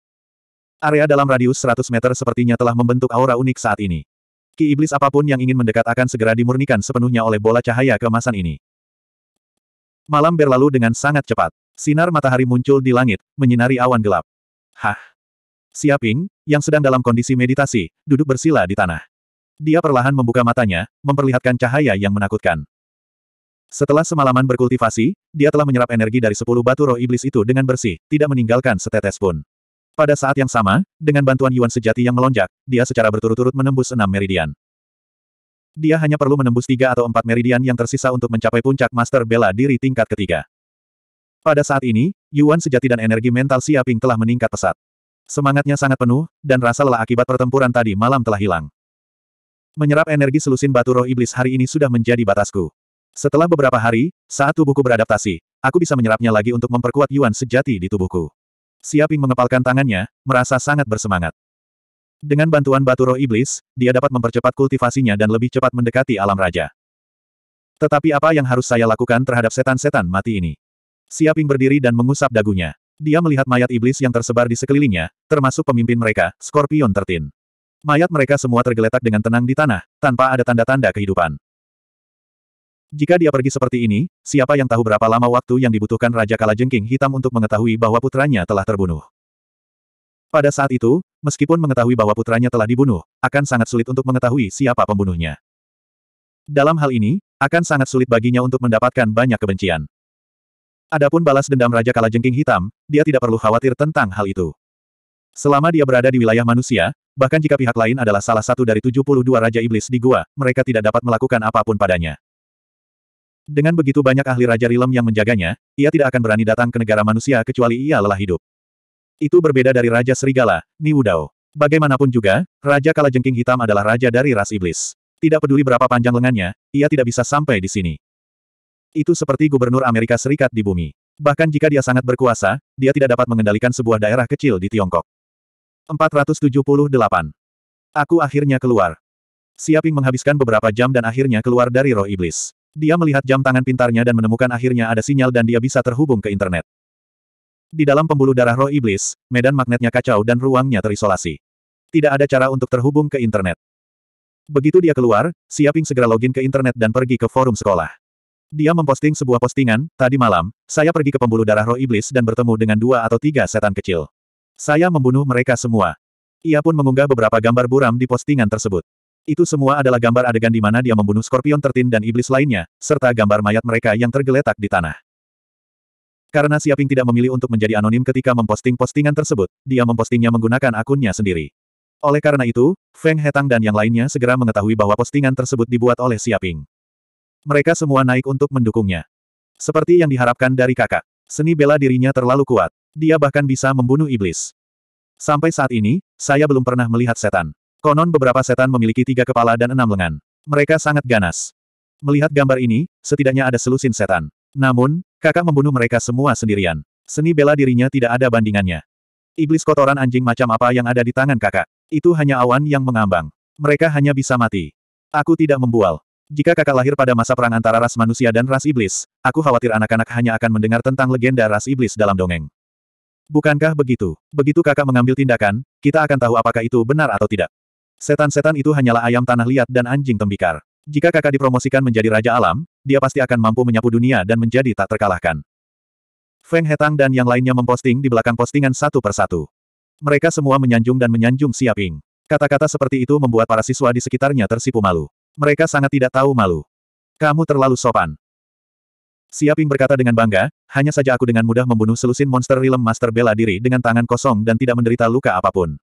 Area dalam radius 100 meter sepertinya telah membentuk aura unik saat ini. Ki iblis apapun yang ingin mendekat akan segera dimurnikan sepenuhnya oleh bola cahaya kemasan ini. Malam berlalu dengan sangat cepat. Sinar matahari muncul di langit, menyinari awan gelap. Hah! Siaping, yang sedang dalam kondisi meditasi, duduk bersila di tanah. Dia perlahan membuka matanya, memperlihatkan cahaya yang menakutkan. Setelah semalaman berkultivasi, dia telah menyerap energi dari sepuluh batu roh iblis itu dengan bersih, tidak meninggalkan setetes pun. Pada saat yang sama, dengan bantuan Yuan sejati yang melonjak, dia secara berturut-turut menembus enam meridian. Dia hanya perlu menembus tiga atau empat meridian yang tersisa untuk mencapai puncak master bela diri tingkat ketiga. Pada saat ini, Yuan sejati dan energi mental Siaping telah meningkat pesat. Semangatnya sangat penuh, dan rasa lelah akibat pertempuran tadi malam telah hilang menyerap energi selusin batu roh iblis hari ini sudah menjadi batasku. Setelah beberapa hari, saat tubuhku beradaptasi, aku bisa menyerapnya lagi untuk memperkuat yuan sejati di tubuhku. Siaping mengepalkan tangannya, merasa sangat bersemangat. Dengan bantuan batu roh iblis, dia dapat mempercepat kultivasinya dan lebih cepat mendekati alam raja. Tetapi apa yang harus saya lakukan terhadap setan-setan mati ini? Siaping berdiri dan mengusap dagunya. Dia melihat mayat iblis yang tersebar di sekelilingnya, termasuk pemimpin mereka, Scorpion Tertin. Mayat mereka semua tergeletak dengan tenang di tanah, tanpa ada tanda-tanda kehidupan. Jika dia pergi seperti ini, siapa yang tahu berapa lama waktu yang dibutuhkan Raja Kalajengking Hitam untuk mengetahui bahwa putranya telah terbunuh. Pada saat itu, meskipun mengetahui bahwa putranya telah dibunuh, akan sangat sulit untuk mengetahui siapa pembunuhnya. Dalam hal ini, akan sangat sulit baginya untuk mendapatkan banyak kebencian. Adapun balas dendam Raja Kalajengking Hitam, dia tidak perlu khawatir tentang hal itu. Selama dia berada di wilayah manusia, bahkan jika pihak lain adalah salah satu dari 72 Raja Iblis di gua, mereka tidak dapat melakukan apapun padanya. Dengan begitu banyak ahli Raja Rilem yang menjaganya, ia tidak akan berani datang ke negara manusia kecuali ia lelah hidup. Itu berbeda dari Raja Serigala, Wudao. Bagaimanapun juga, Raja Kalajengking Hitam adalah raja dari ras iblis. Tidak peduli berapa panjang lengannya, ia tidak bisa sampai di sini. Itu seperti gubernur Amerika Serikat di bumi. Bahkan jika dia sangat berkuasa, dia tidak dapat mengendalikan sebuah daerah kecil di Tiongkok. 478. Aku akhirnya keluar. Siaping menghabiskan beberapa jam dan akhirnya keluar dari roh iblis. Dia melihat jam tangan pintarnya dan menemukan akhirnya ada sinyal dan dia bisa terhubung ke internet. Di dalam pembuluh darah roh iblis, medan magnetnya kacau dan ruangnya terisolasi. Tidak ada cara untuk terhubung ke internet. Begitu dia keluar, Siaping segera login ke internet dan pergi ke forum sekolah. Dia memposting sebuah postingan, tadi malam, saya pergi ke pembuluh darah roh iblis dan bertemu dengan dua atau tiga setan kecil. Saya membunuh mereka semua. Ia pun mengunggah beberapa gambar buram di postingan tersebut. Itu semua adalah gambar adegan di mana dia membunuh Scorpion Tertin dan iblis lainnya, serta gambar mayat mereka yang tergeletak di tanah. Karena Siaping tidak memilih untuk menjadi anonim ketika memposting postingan tersebut, dia mempostingnya menggunakan akunnya sendiri. Oleh karena itu, Feng Hetang dan yang lainnya segera mengetahui bahwa postingan tersebut dibuat oleh Siaping. Mereka semua naik untuk mendukungnya. Seperti yang diharapkan dari kakak, seni bela dirinya terlalu kuat. Dia bahkan bisa membunuh iblis. Sampai saat ini, saya belum pernah melihat setan. Konon beberapa setan memiliki tiga kepala dan enam lengan. Mereka sangat ganas. Melihat gambar ini, setidaknya ada selusin setan. Namun, kakak membunuh mereka semua sendirian. Seni bela dirinya tidak ada bandingannya. Iblis kotoran anjing macam apa yang ada di tangan kakak? Itu hanya awan yang mengambang. Mereka hanya bisa mati. Aku tidak membual. Jika kakak lahir pada masa perang antara ras manusia dan ras iblis, aku khawatir anak-anak hanya akan mendengar tentang legenda ras iblis dalam dongeng. Bukankah begitu? Begitu kakak mengambil tindakan, kita akan tahu apakah itu benar atau tidak. Setan-setan itu hanyalah ayam tanah liat dan anjing tembikar. Jika kakak dipromosikan menjadi Raja Alam, dia pasti akan mampu menyapu dunia dan menjadi tak terkalahkan. Feng Hetang dan yang lainnya memposting di belakang postingan satu persatu. Mereka semua menyanjung dan menyanjung Siaping. Kata-kata seperti itu membuat para siswa di sekitarnya tersipu malu. Mereka sangat tidak tahu malu. Kamu terlalu sopan. Siaping berkata dengan bangga, hanya saja aku dengan mudah membunuh selusin monster realm master bela diri dengan tangan kosong dan tidak menderita luka apapun.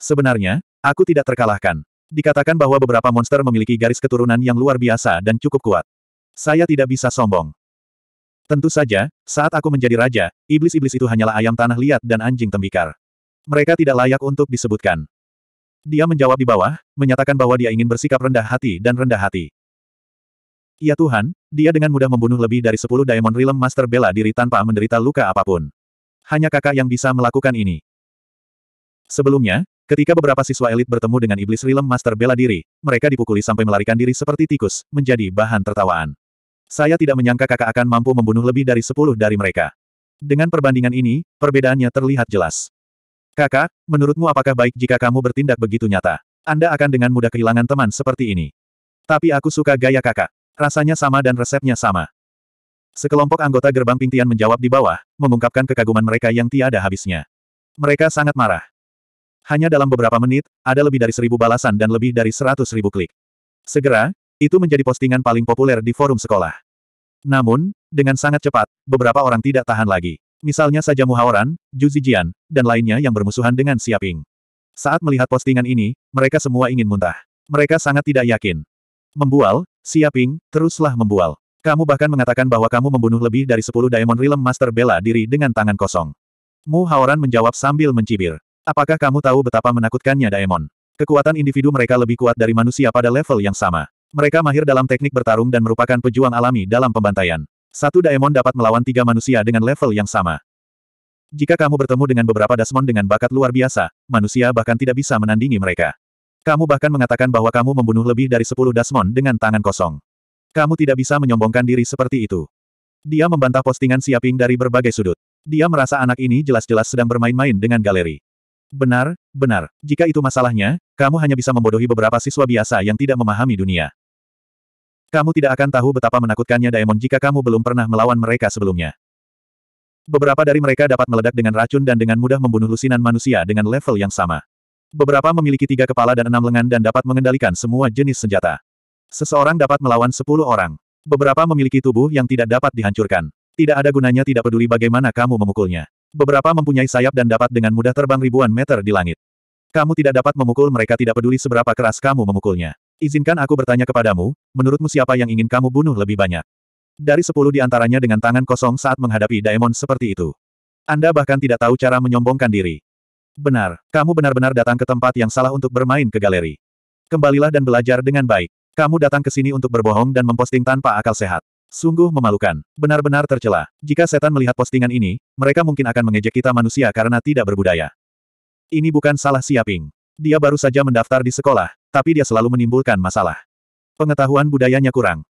Sebenarnya, aku tidak terkalahkan. Dikatakan bahwa beberapa monster memiliki garis keturunan yang luar biasa dan cukup kuat. Saya tidak bisa sombong. Tentu saja, saat aku menjadi raja, iblis-iblis itu hanyalah ayam tanah liat dan anjing tembikar. Mereka tidak layak untuk disebutkan. Dia menjawab di bawah, menyatakan bahwa dia ingin bersikap rendah hati dan rendah hati. Ya Tuhan, dia dengan mudah membunuh lebih dari 10 Diamond Realm Master bela diri tanpa menderita luka apapun. Hanya kakak yang bisa melakukan ini. Sebelumnya, ketika beberapa siswa elit bertemu dengan Iblis Realm Master bela diri, mereka dipukuli sampai melarikan diri seperti tikus, menjadi bahan tertawaan. Saya tidak menyangka kakak akan mampu membunuh lebih dari 10 dari mereka. Dengan perbandingan ini, perbedaannya terlihat jelas. Kakak, menurutmu apakah baik jika kamu bertindak begitu nyata? Anda akan dengan mudah kehilangan teman seperti ini. Tapi aku suka gaya kakak. Rasanya sama dan resepnya sama. Sekelompok anggota gerbang Pingtian menjawab di bawah, mengungkapkan kekaguman mereka yang tiada habisnya. Mereka sangat marah. Hanya dalam beberapa menit, ada lebih dari seribu balasan dan lebih dari seratus ribu klik. Segera, itu menjadi postingan paling populer di forum sekolah. Namun, dengan sangat cepat, beberapa orang tidak tahan lagi. Misalnya saja Muhaoran, Ju Zijian, dan lainnya yang bermusuhan dengan Siaping. Saat melihat postingan ini, mereka semua ingin muntah. Mereka sangat tidak yakin. Membual, Siaping, teruslah membual. Kamu bahkan mengatakan bahwa kamu membunuh lebih dari sepuluh Diamond Realm Master bela diri dengan tangan kosong. Mu Haoran menjawab sambil mencibir. Apakah kamu tahu betapa menakutkannya Daemon? Kekuatan individu mereka lebih kuat dari manusia pada level yang sama. Mereka mahir dalam teknik bertarung dan merupakan pejuang alami dalam pembantaian. Satu Daemon dapat melawan tiga manusia dengan level yang sama. Jika kamu bertemu dengan beberapa Dasmon dengan bakat luar biasa, manusia bahkan tidak bisa menandingi mereka. Kamu bahkan mengatakan bahwa kamu membunuh lebih dari sepuluh Dasmon dengan tangan kosong. Kamu tidak bisa menyombongkan diri seperti itu. Dia membantah postingan Siaping dari berbagai sudut. Dia merasa anak ini jelas-jelas sedang bermain-main dengan galeri. Benar, benar. Jika itu masalahnya, kamu hanya bisa membodohi beberapa siswa biasa yang tidak memahami dunia. Kamu tidak akan tahu betapa menakutkannya Daemon jika kamu belum pernah melawan mereka sebelumnya. Beberapa dari mereka dapat meledak dengan racun dan dengan mudah membunuh lusinan manusia dengan level yang sama. Beberapa memiliki tiga kepala dan enam lengan dan dapat mengendalikan semua jenis senjata. Seseorang dapat melawan sepuluh orang. Beberapa memiliki tubuh yang tidak dapat dihancurkan. Tidak ada gunanya tidak peduli bagaimana kamu memukulnya. Beberapa mempunyai sayap dan dapat dengan mudah terbang ribuan meter di langit. Kamu tidak dapat memukul mereka tidak peduli seberapa keras kamu memukulnya. Izinkan aku bertanya kepadamu, menurutmu siapa yang ingin kamu bunuh lebih banyak? Dari sepuluh di antaranya dengan tangan kosong saat menghadapi daemon seperti itu. Anda bahkan tidak tahu cara menyombongkan diri. Benar, kamu benar-benar datang ke tempat yang salah untuk bermain ke galeri. Kembalilah dan belajar dengan baik. Kamu datang ke sini untuk berbohong dan memposting tanpa akal sehat. Sungguh memalukan, benar-benar tercela. Jika setan melihat postingan ini, mereka mungkin akan mengejek kita manusia karena tidak berbudaya. Ini bukan salah Siaping. Dia baru saja mendaftar di sekolah, tapi dia selalu menimbulkan masalah. Pengetahuan budayanya kurang.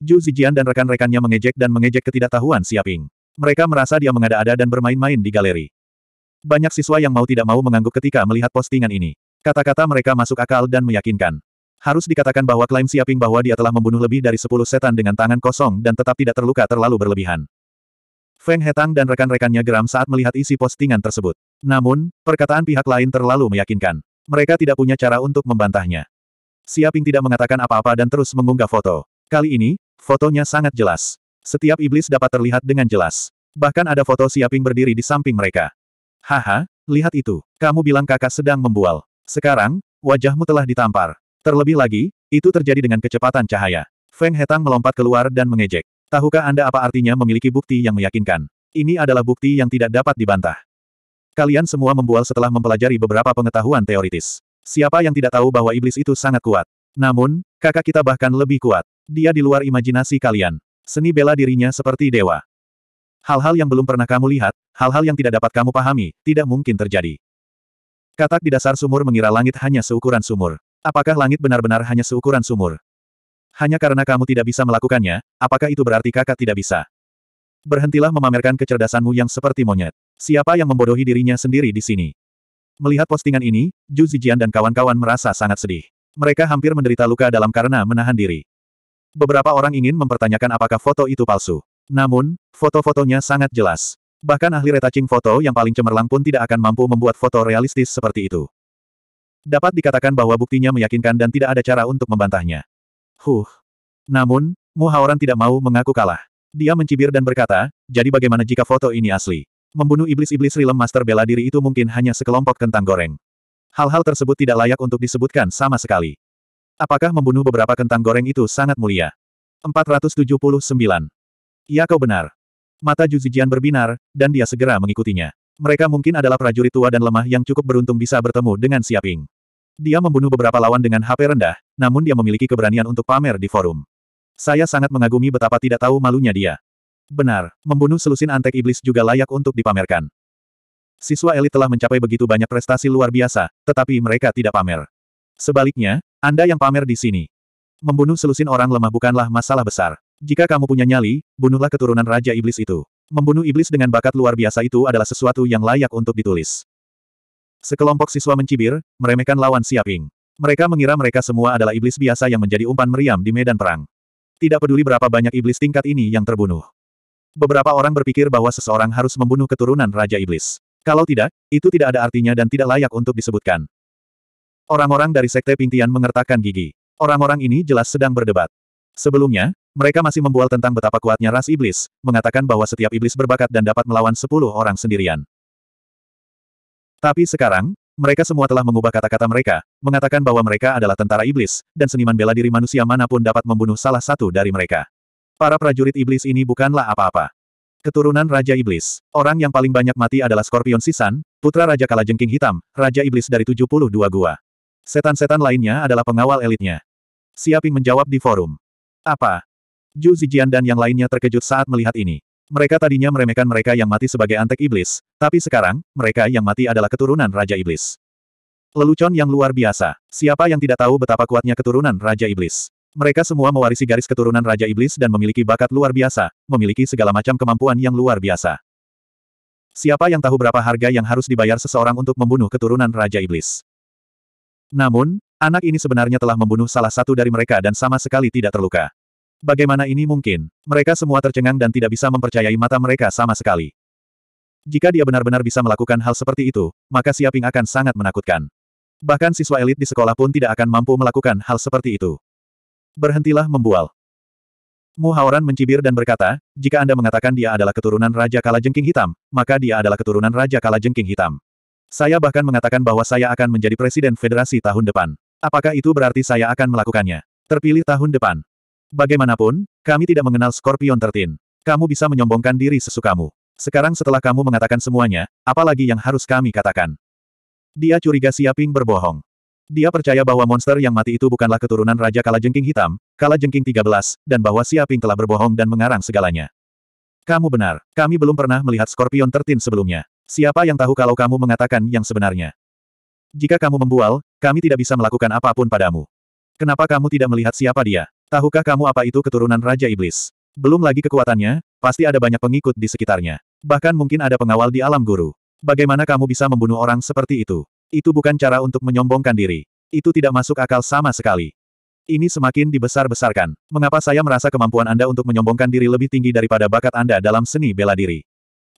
Zhu Zijian dan rekan-rekannya mengejek dan mengejek ketidaktahuan Siaping. Mereka merasa dia mengada-ada dan bermain-main di galeri. Banyak siswa yang mau tidak mau mengangguk ketika melihat postingan ini. Kata-kata mereka masuk akal dan meyakinkan. Harus dikatakan bahwa klaim Siaping bahwa dia telah membunuh lebih dari 10 setan dengan tangan kosong dan tetap tidak terluka terlalu berlebihan. Feng Hetang dan rekan-rekannya geram saat melihat isi postingan tersebut. Namun, perkataan pihak lain terlalu meyakinkan. Mereka tidak punya cara untuk membantahnya. Siaping tidak mengatakan apa-apa dan terus mengunggah foto. Kali ini, fotonya sangat jelas. Setiap iblis dapat terlihat dengan jelas. Bahkan ada foto Siaping berdiri di samping mereka. Haha, lihat itu. Kamu bilang kakak sedang membual. Sekarang, wajahmu telah ditampar. Terlebih lagi, itu terjadi dengan kecepatan cahaya. Feng Hetang melompat keluar dan mengejek. Tahukah Anda apa artinya memiliki bukti yang meyakinkan? Ini adalah bukti yang tidak dapat dibantah. Kalian semua membual setelah mempelajari beberapa pengetahuan teoritis. Siapa yang tidak tahu bahwa iblis itu sangat kuat? Namun, kakak kita bahkan lebih kuat. Dia di luar imajinasi kalian. Seni bela dirinya seperti dewa. Hal-hal yang belum pernah kamu lihat, hal-hal yang tidak dapat kamu pahami, tidak mungkin terjadi. Katak di dasar sumur mengira langit hanya seukuran sumur. Apakah langit benar-benar hanya seukuran sumur? Hanya karena kamu tidak bisa melakukannya, apakah itu berarti kakak tidak bisa? Berhentilah memamerkan kecerdasanmu yang seperti monyet. Siapa yang membodohi dirinya sendiri di sini? Melihat postingan ini, Zhu Zijian dan kawan-kawan merasa sangat sedih. Mereka hampir menderita luka dalam karena menahan diri. Beberapa orang ingin mempertanyakan apakah foto itu palsu. Namun, foto-fotonya sangat jelas. Bahkan ahli retouching foto yang paling cemerlang pun tidak akan mampu membuat foto realistis seperti itu. Dapat dikatakan bahwa buktinya meyakinkan dan tidak ada cara untuk membantahnya. Huh. Namun, Muhaoran tidak mau mengaku kalah. Dia mencibir dan berkata, jadi bagaimana jika foto ini asli? Membunuh iblis-iblis rilem Master bela diri itu mungkin hanya sekelompok kentang goreng. Hal-hal tersebut tidak layak untuk disebutkan sama sekali. Apakah membunuh beberapa kentang goreng itu sangat mulia? 479. Ya kau benar. Mata Juzijian berbinar, dan dia segera mengikutinya. Mereka mungkin adalah prajurit tua dan lemah yang cukup beruntung bisa bertemu dengan Siaping. Dia membunuh beberapa lawan dengan HP rendah, namun dia memiliki keberanian untuk pamer di forum. Saya sangat mengagumi betapa tidak tahu malunya dia. Benar, membunuh selusin antek iblis juga layak untuk dipamerkan. Siswa elit telah mencapai begitu banyak prestasi luar biasa, tetapi mereka tidak pamer. Sebaliknya, Anda yang pamer di sini. Membunuh selusin orang lemah bukanlah masalah besar. Jika kamu punya nyali, bunuhlah keturunan Raja Iblis itu. Membunuh iblis dengan bakat luar biasa itu adalah sesuatu yang layak untuk ditulis. Sekelompok siswa mencibir, meremehkan lawan Siaping. Mereka mengira mereka semua adalah iblis biasa yang menjadi umpan meriam di medan perang. Tidak peduli berapa banyak iblis tingkat ini yang terbunuh. Beberapa orang berpikir bahwa seseorang harus membunuh keturunan Raja Iblis. Kalau tidak, itu tidak ada artinya dan tidak layak untuk disebutkan. Orang-orang dari Sekte pintian mengertakkan gigi. Orang-orang ini jelas sedang berdebat. Sebelumnya, mereka masih membual tentang betapa kuatnya ras iblis, mengatakan bahwa setiap iblis berbakat dan dapat melawan sepuluh orang sendirian. Tapi sekarang, mereka semua telah mengubah kata-kata mereka, mengatakan bahwa mereka adalah tentara iblis, dan seniman bela diri manusia manapun dapat membunuh salah satu dari mereka. Para prajurit iblis ini bukanlah apa-apa. Keturunan Raja Iblis. Orang yang paling banyak mati adalah Skorpion Sisan, putra Raja Kalajengking Hitam, Raja Iblis dari 72 gua. Setan-setan lainnya adalah pengawal elitnya. Siaping menjawab di forum. Apa? Zhu Zijian dan yang lainnya terkejut saat melihat ini. Mereka tadinya meremehkan mereka yang mati sebagai antek iblis, tapi sekarang, mereka yang mati adalah keturunan Raja Iblis. Lelucon yang luar biasa. Siapa yang tidak tahu betapa kuatnya keturunan Raja Iblis? Mereka semua mewarisi garis keturunan Raja Iblis dan memiliki bakat luar biasa, memiliki segala macam kemampuan yang luar biasa. Siapa yang tahu berapa harga yang harus dibayar seseorang untuk membunuh keturunan Raja Iblis? Namun, anak ini sebenarnya telah membunuh salah satu dari mereka dan sama sekali tidak terluka. Bagaimana ini mungkin? Mereka semua tercengang dan tidak bisa mempercayai mata mereka sama sekali. Jika dia benar-benar bisa melakukan hal seperti itu, maka Siaping akan sangat menakutkan. Bahkan siswa elit di sekolah pun tidak akan mampu melakukan hal seperti itu. Berhentilah membual. Mu Haoran mencibir dan berkata, jika Anda mengatakan dia adalah keturunan Raja Kala Jengking Hitam, maka dia adalah keturunan Raja Kala Jengking Hitam. Saya bahkan mengatakan bahwa saya akan menjadi Presiden Federasi tahun depan. Apakah itu berarti saya akan melakukannya? Terpilih tahun depan. Bagaimanapun, kami tidak mengenal Scorpion Tertin. Kamu bisa menyombongkan diri sesukamu. Sekarang setelah kamu mengatakan semuanya, apalagi yang harus kami katakan? Dia curiga Siaping berbohong. Dia percaya bahwa monster yang mati itu bukanlah keturunan Raja Kalajengking Hitam, Kalajengking 13, dan bahwa Siaping telah berbohong dan mengarang segalanya. Kamu benar, kami belum pernah melihat Scorpion Tertin sebelumnya. Siapa yang tahu kalau kamu mengatakan yang sebenarnya? Jika kamu membual, kami tidak bisa melakukan apapun padamu. Kenapa kamu tidak melihat siapa dia? Tahukah kamu apa itu keturunan Raja Iblis? Belum lagi kekuatannya, pasti ada banyak pengikut di sekitarnya. Bahkan mungkin ada pengawal di alam guru. Bagaimana kamu bisa membunuh orang seperti itu? Itu bukan cara untuk menyombongkan diri. Itu tidak masuk akal sama sekali. Ini semakin dibesar-besarkan. Mengapa saya merasa kemampuan Anda untuk menyombongkan diri lebih tinggi daripada bakat Anda dalam seni bela diri?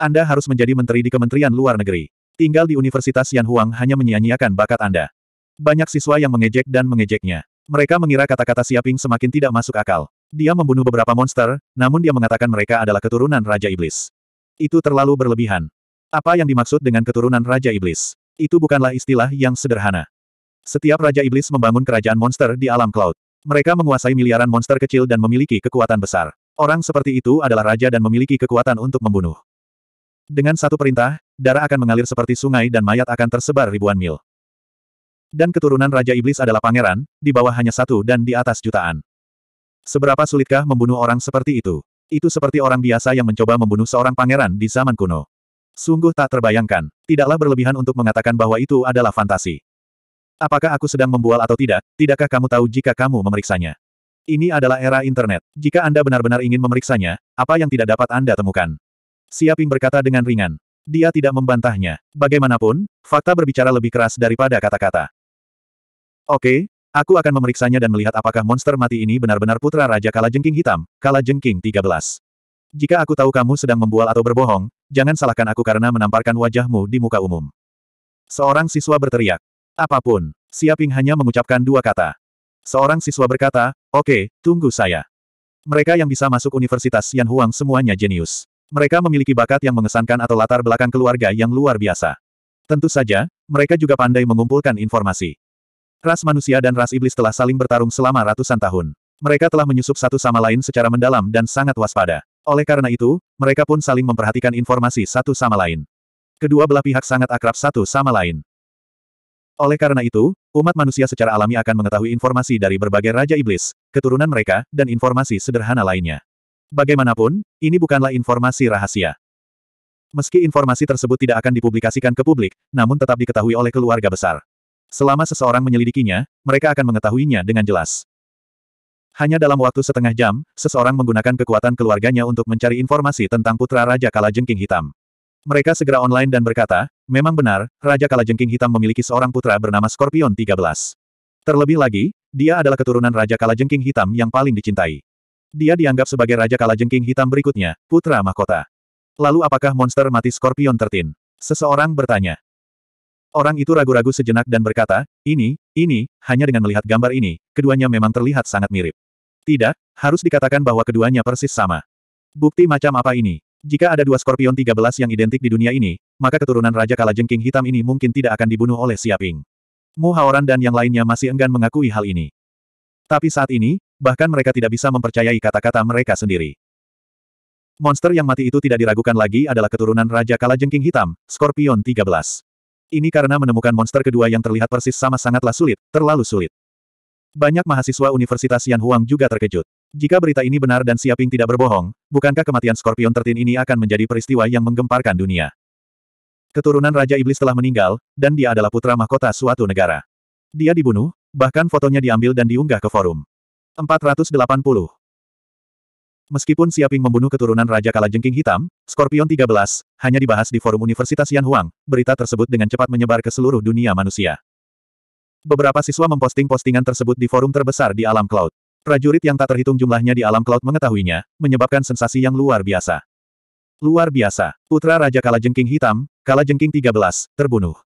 Anda harus menjadi menteri di Kementerian Luar Negeri. Tinggal di Universitas Yan Huang hanya menyia-nyiakan bakat Anda. Banyak siswa yang mengejek dan mengejeknya. Mereka mengira kata-kata Siaping semakin tidak masuk akal. Dia membunuh beberapa monster, namun dia mengatakan mereka adalah keturunan Raja Iblis. Itu terlalu berlebihan. Apa yang dimaksud dengan keturunan Raja Iblis? Itu bukanlah istilah yang sederhana. Setiap Raja Iblis membangun kerajaan monster di alam cloud. Mereka menguasai miliaran monster kecil dan memiliki kekuatan besar. Orang seperti itu adalah raja dan memiliki kekuatan untuk membunuh. Dengan satu perintah, darah akan mengalir seperti sungai dan mayat akan tersebar ribuan mil dan keturunan Raja Iblis adalah pangeran, di bawah hanya satu dan di atas jutaan. Seberapa sulitkah membunuh orang seperti itu? Itu seperti orang biasa yang mencoba membunuh seorang pangeran di zaman kuno. Sungguh tak terbayangkan, tidaklah berlebihan untuk mengatakan bahwa itu adalah fantasi. Apakah aku sedang membual atau tidak, tidakkah kamu tahu jika kamu memeriksanya? Ini adalah era internet. Jika Anda benar-benar ingin memeriksanya, apa yang tidak dapat Anda temukan? Siaping berkata dengan ringan. Dia tidak membantahnya. Bagaimanapun, fakta berbicara lebih keras daripada kata-kata. Oke, aku akan memeriksanya dan melihat apakah monster mati ini benar-benar putra Raja Kala Jengking Hitam, Kala Jengking 13. Jika aku tahu kamu sedang membual atau berbohong, jangan salahkan aku karena menamparkan wajahmu di muka umum. Seorang siswa berteriak. Apapun, Siaping hanya mengucapkan dua kata. Seorang siswa berkata, oke, okay, tunggu saya. Mereka yang bisa masuk Universitas Yan Huang semuanya jenius. Mereka memiliki bakat yang mengesankan atau latar belakang keluarga yang luar biasa. Tentu saja, mereka juga pandai mengumpulkan informasi. Ras manusia dan ras iblis telah saling bertarung selama ratusan tahun. Mereka telah menyusup satu sama lain secara mendalam dan sangat waspada. Oleh karena itu, mereka pun saling memperhatikan informasi satu sama lain. Kedua belah pihak sangat akrab satu sama lain. Oleh karena itu, umat manusia secara alami akan mengetahui informasi dari berbagai raja iblis, keturunan mereka, dan informasi sederhana lainnya. Bagaimanapun, ini bukanlah informasi rahasia. Meski informasi tersebut tidak akan dipublikasikan ke publik, namun tetap diketahui oleh keluarga besar. Selama seseorang menyelidikinya, mereka akan mengetahuinya dengan jelas. Hanya dalam waktu setengah jam, seseorang menggunakan kekuatan keluarganya untuk mencari informasi tentang putra Raja Kalajengking Hitam. Mereka segera online dan berkata, memang benar, Raja Kalajengking Hitam memiliki seorang putra bernama Scorpion 13. Terlebih lagi, dia adalah keturunan Raja Kalajengking Hitam yang paling dicintai. Dia dianggap sebagai Raja Kalajengking Hitam berikutnya, Putra Mahkota. Lalu apakah monster mati Scorpion tertin? Seseorang bertanya. Orang itu ragu-ragu sejenak dan berkata, ini, ini, hanya dengan melihat gambar ini, keduanya memang terlihat sangat mirip. Tidak, harus dikatakan bahwa keduanya persis sama. Bukti macam apa ini? Jika ada dua Scorpion 13 yang identik di dunia ini, maka keturunan Raja Kalajengking Hitam ini mungkin tidak akan dibunuh oleh Siaping. Mu Haoran dan yang lainnya masih enggan mengakui hal ini. Tapi saat ini, bahkan mereka tidak bisa mempercayai kata-kata mereka sendiri. Monster yang mati itu tidak diragukan lagi adalah keturunan Raja Kalajengking Hitam, Scorpion 13. Ini karena menemukan monster kedua yang terlihat persis sama sangatlah sulit, terlalu sulit. Banyak mahasiswa Universitas Yan Huang juga terkejut. Jika berita ini benar dan Siaping tidak berbohong, bukankah kematian Scorpion Tertin ini akan menjadi peristiwa yang menggemparkan dunia? Keturunan Raja Iblis telah meninggal, dan dia adalah putra mahkota suatu negara. Dia dibunuh, bahkan fotonya diambil dan diunggah ke forum. 480 Meskipun Siaping membunuh keturunan Raja Kalajengking Hitam, Scorpion 13, hanya dibahas di forum Universitas Yanhuang, berita tersebut dengan cepat menyebar ke seluruh dunia manusia. Beberapa siswa memposting postingan tersebut di forum terbesar di alam cloud. Prajurit yang tak terhitung jumlahnya di alam cloud mengetahuinya, menyebabkan sensasi yang luar biasa. Luar biasa, putra Raja Kalajengking Hitam, Kalajengking 13, terbunuh.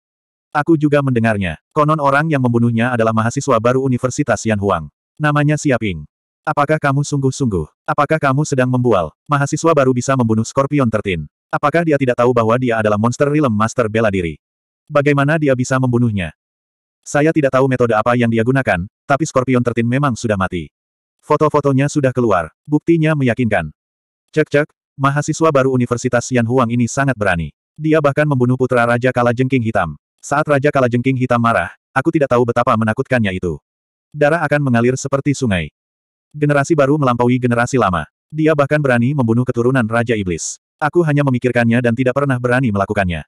Aku juga mendengarnya. Konon orang yang membunuhnya adalah mahasiswa baru Universitas Yanhuang. Namanya Siaping. Apakah kamu sungguh-sungguh? Apakah kamu sedang membual? Mahasiswa baru bisa membunuh Scorpion Tertin. Apakah dia tidak tahu bahwa dia adalah monster realm master bela diri? Bagaimana dia bisa membunuhnya? Saya tidak tahu metode apa yang dia gunakan, tapi Scorpion Tertin memang sudah mati. Foto-fotonya sudah keluar, buktinya meyakinkan. Cek-cek, mahasiswa baru Universitas Yan Huang ini sangat berani. Dia bahkan membunuh putra Raja Kala Jengking Hitam. Saat Raja Kala Jengking Hitam marah, aku tidak tahu betapa menakutkannya itu. Darah akan mengalir seperti sungai. Generasi baru melampaui generasi lama. Dia bahkan berani membunuh keturunan Raja Iblis. Aku hanya memikirkannya dan tidak pernah berani melakukannya.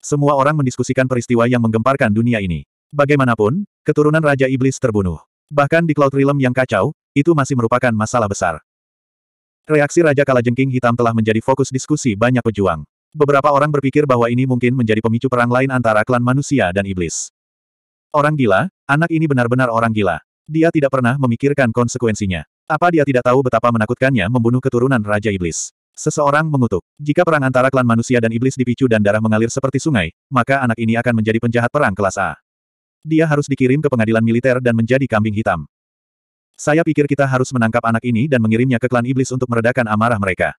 Semua orang mendiskusikan peristiwa yang menggemparkan dunia ini. Bagaimanapun, keturunan Raja Iblis terbunuh. Bahkan di Cloud Realm yang kacau, itu masih merupakan masalah besar. Reaksi Raja Kalajengking Hitam telah menjadi fokus diskusi banyak pejuang. Beberapa orang berpikir bahwa ini mungkin menjadi pemicu perang lain antara klan manusia dan iblis. Orang gila, anak ini benar-benar orang gila. Dia tidak pernah memikirkan konsekuensinya. Apa dia tidak tahu betapa menakutkannya membunuh keturunan Raja Iblis? Seseorang mengutuk, jika perang antara klan manusia dan iblis dipicu dan darah mengalir seperti sungai, maka anak ini akan menjadi penjahat perang kelas A. Dia harus dikirim ke pengadilan militer dan menjadi kambing hitam. Saya pikir kita harus menangkap anak ini dan mengirimnya ke klan iblis untuk meredakan amarah mereka.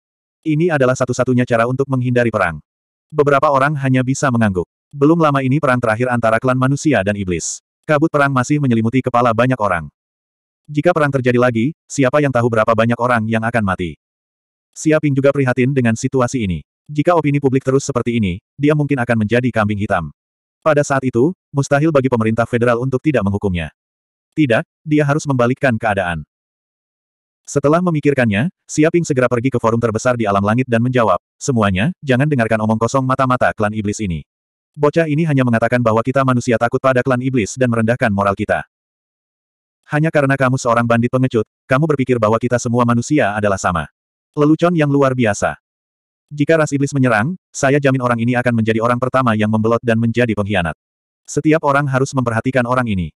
Ini adalah satu-satunya cara untuk menghindari perang. Beberapa orang hanya bisa mengangguk. Belum lama ini perang terakhir antara klan manusia dan iblis. Kabut perang masih menyelimuti kepala banyak orang. Jika perang terjadi lagi, siapa yang tahu berapa banyak orang yang akan mati? Siaping juga prihatin dengan situasi ini. Jika opini publik terus seperti ini, dia mungkin akan menjadi kambing hitam. Pada saat itu, mustahil bagi pemerintah federal untuk tidak menghukumnya. Tidak, dia harus membalikkan keadaan. Setelah memikirkannya, Siaping segera pergi ke forum terbesar di alam langit dan menjawab, semuanya, jangan dengarkan omong kosong mata-mata klan iblis ini. Bocah ini hanya mengatakan bahwa kita manusia takut pada klan iblis dan merendahkan moral kita. Hanya karena kamu seorang bandit pengecut, kamu berpikir bahwa kita semua manusia adalah sama. Lelucon yang luar biasa. Jika ras iblis menyerang, saya jamin orang ini akan menjadi orang pertama yang membelot dan menjadi pengkhianat. Setiap orang harus memperhatikan orang ini.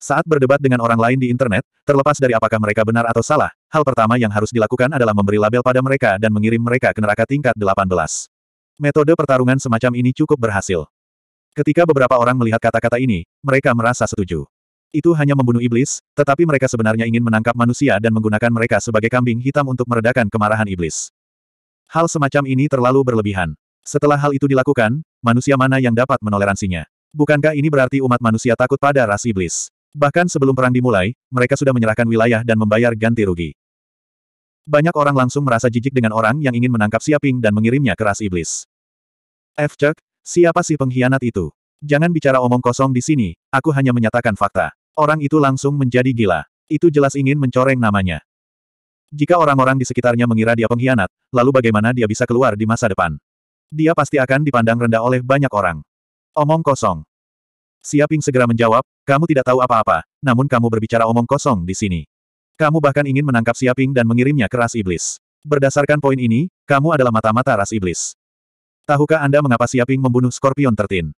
Saat berdebat dengan orang lain di internet, terlepas dari apakah mereka benar atau salah, hal pertama yang harus dilakukan adalah memberi label pada mereka dan mengirim mereka ke neraka tingkat 18. Metode pertarungan semacam ini cukup berhasil. Ketika beberapa orang melihat kata-kata ini, mereka merasa setuju. Itu hanya membunuh iblis, tetapi mereka sebenarnya ingin menangkap manusia dan menggunakan mereka sebagai kambing hitam untuk meredakan kemarahan iblis. Hal semacam ini terlalu berlebihan. Setelah hal itu dilakukan, manusia mana yang dapat menoleransinya? Bukankah ini berarti umat manusia takut pada ras iblis? Bahkan sebelum perang dimulai, mereka sudah menyerahkan wilayah dan membayar ganti rugi. Banyak orang langsung merasa jijik dengan orang yang ingin menangkap Siaping dan mengirimnya ke ras iblis. F. Chuck, siapa sih pengkhianat itu? Jangan bicara omong kosong di sini, aku hanya menyatakan fakta. Orang itu langsung menjadi gila. Itu jelas ingin mencoreng namanya. Jika orang-orang di sekitarnya mengira dia pengkhianat, lalu bagaimana dia bisa keluar di masa depan? Dia pasti akan dipandang rendah oleh banyak orang. Omong kosong. Siaping segera menjawab, kamu tidak tahu apa-apa, namun kamu berbicara omong kosong di sini. Kamu bahkan ingin menangkap Siaping dan mengirimnya ke ras iblis. Berdasarkan poin ini, kamu adalah mata-mata ras iblis. Tahukah Anda mengapa Siaping membunuh Scorpion Tertin?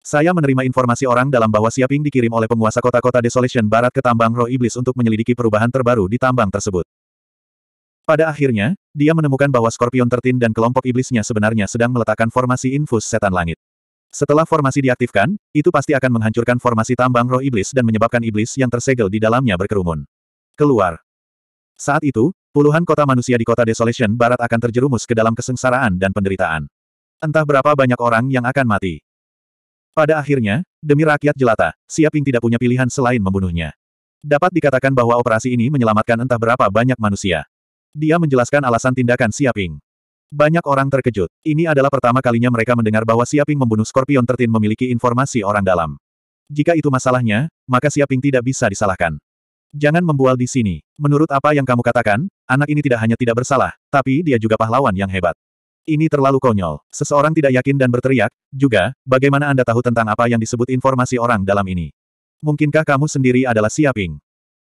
Saya menerima informasi orang dalam bahwa Siaping dikirim oleh penguasa kota-kota Desolation Barat ke tambang roh iblis untuk menyelidiki perubahan terbaru di tambang tersebut. Pada akhirnya, dia menemukan bahwa Scorpion Tertin dan kelompok iblisnya sebenarnya sedang meletakkan formasi infus setan langit. Setelah formasi diaktifkan, itu pasti akan menghancurkan formasi tambang roh iblis dan menyebabkan iblis yang tersegel di dalamnya berkerumun. Keluar. Saat itu, puluhan kota manusia di kota Desolation Barat akan terjerumus ke dalam kesengsaraan dan penderitaan. Entah berapa banyak orang yang akan mati. Pada akhirnya, demi rakyat jelata, Siaping tidak punya pilihan selain membunuhnya. Dapat dikatakan bahwa operasi ini menyelamatkan entah berapa banyak manusia. Dia menjelaskan alasan tindakan Siaping. Banyak orang terkejut. Ini adalah pertama kalinya mereka mendengar bahwa Siaping membunuh Scorpion Tertin memiliki informasi orang dalam. Jika itu masalahnya, maka Siaping tidak bisa disalahkan. Jangan membual di sini. Menurut apa yang kamu katakan, anak ini tidak hanya tidak bersalah, tapi dia juga pahlawan yang hebat. Ini terlalu konyol. Seseorang tidak yakin dan berteriak, juga, bagaimana Anda tahu tentang apa yang disebut informasi orang dalam ini? Mungkinkah kamu sendiri adalah Siaping?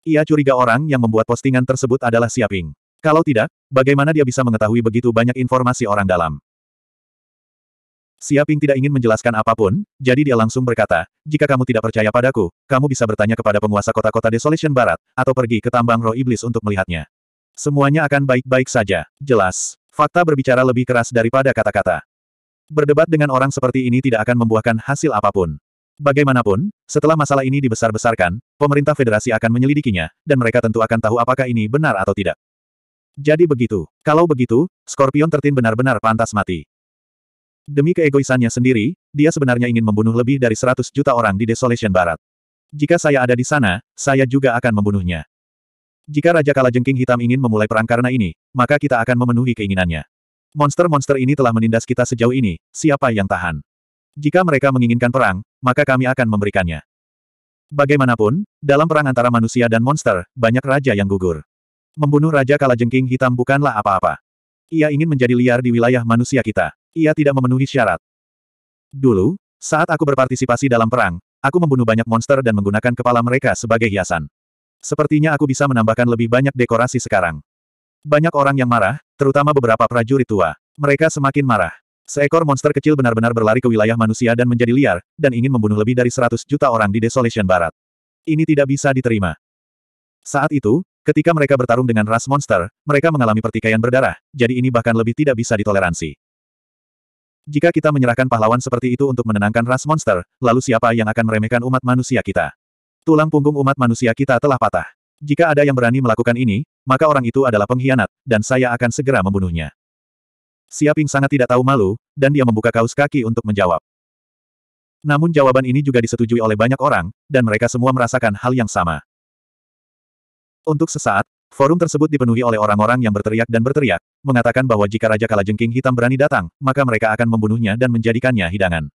Ia curiga orang yang membuat postingan tersebut adalah Siaping. Kalau tidak, bagaimana dia bisa mengetahui begitu banyak informasi orang dalam? Siaping tidak ingin menjelaskan apapun, jadi dia langsung berkata, jika kamu tidak percaya padaku, kamu bisa bertanya kepada penguasa kota-kota Desolation Barat, atau pergi ke tambang roh iblis untuk melihatnya. Semuanya akan baik-baik saja, jelas. Fakta berbicara lebih keras daripada kata-kata. Berdebat dengan orang seperti ini tidak akan membuahkan hasil apapun. Bagaimanapun, setelah masalah ini dibesar-besarkan, pemerintah federasi akan menyelidikinya, dan mereka tentu akan tahu apakah ini benar atau tidak. Jadi begitu. Kalau begitu, Scorpion tertin benar-benar pantas mati. Demi keegoisannya sendiri, dia sebenarnya ingin membunuh lebih dari 100 juta orang di Desolation Barat. Jika saya ada di sana, saya juga akan membunuhnya. Jika Raja Kalajengking Hitam ingin memulai perang karena ini, maka kita akan memenuhi keinginannya. Monster-monster ini telah menindas kita sejauh ini, siapa yang tahan? Jika mereka menginginkan perang, maka kami akan memberikannya. Bagaimanapun, dalam perang antara manusia dan monster, banyak raja yang gugur. Membunuh Raja Kalajengking Hitam bukanlah apa-apa. Ia ingin menjadi liar di wilayah manusia kita ia tidak memenuhi syarat. Dulu, saat aku berpartisipasi dalam perang, aku membunuh banyak monster dan menggunakan kepala mereka sebagai hiasan. Sepertinya aku bisa menambahkan lebih banyak dekorasi sekarang. Banyak orang yang marah, terutama beberapa prajurit tua. Mereka semakin marah. Seekor monster kecil benar-benar berlari ke wilayah manusia dan menjadi liar, dan ingin membunuh lebih dari 100 juta orang di Desolation Barat. Ini tidak bisa diterima. Saat itu, ketika mereka bertarung dengan ras monster, mereka mengalami pertikaian berdarah, jadi ini bahkan lebih tidak bisa ditoleransi. Jika kita menyerahkan pahlawan seperti itu untuk menenangkan ras monster, lalu siapa yang akan meremehkan umat manusia kita? Tulang punggung umat manusia kita telah patah. Jika ada yang berani melakukan ini, maka orang itu adalah pengkhianat, dan saya akan segera membunuhnya. Siaping sangat tidak tahu malu, dan dia membuka kaos kaki untuk menjawab. Namun jawaban ini juga disetujui oleh banyak orang, dan mereka semua merasakan hal yang sama. Untuk sesaat, Forum tersebut dipenuhi oleh orang-orang yang berteriak dan berteriak, mengatakan bahwa jika Raja Kalajengking Hitam berani datang, maka mereka akan membunuhnya dan menjadikannya hidangan.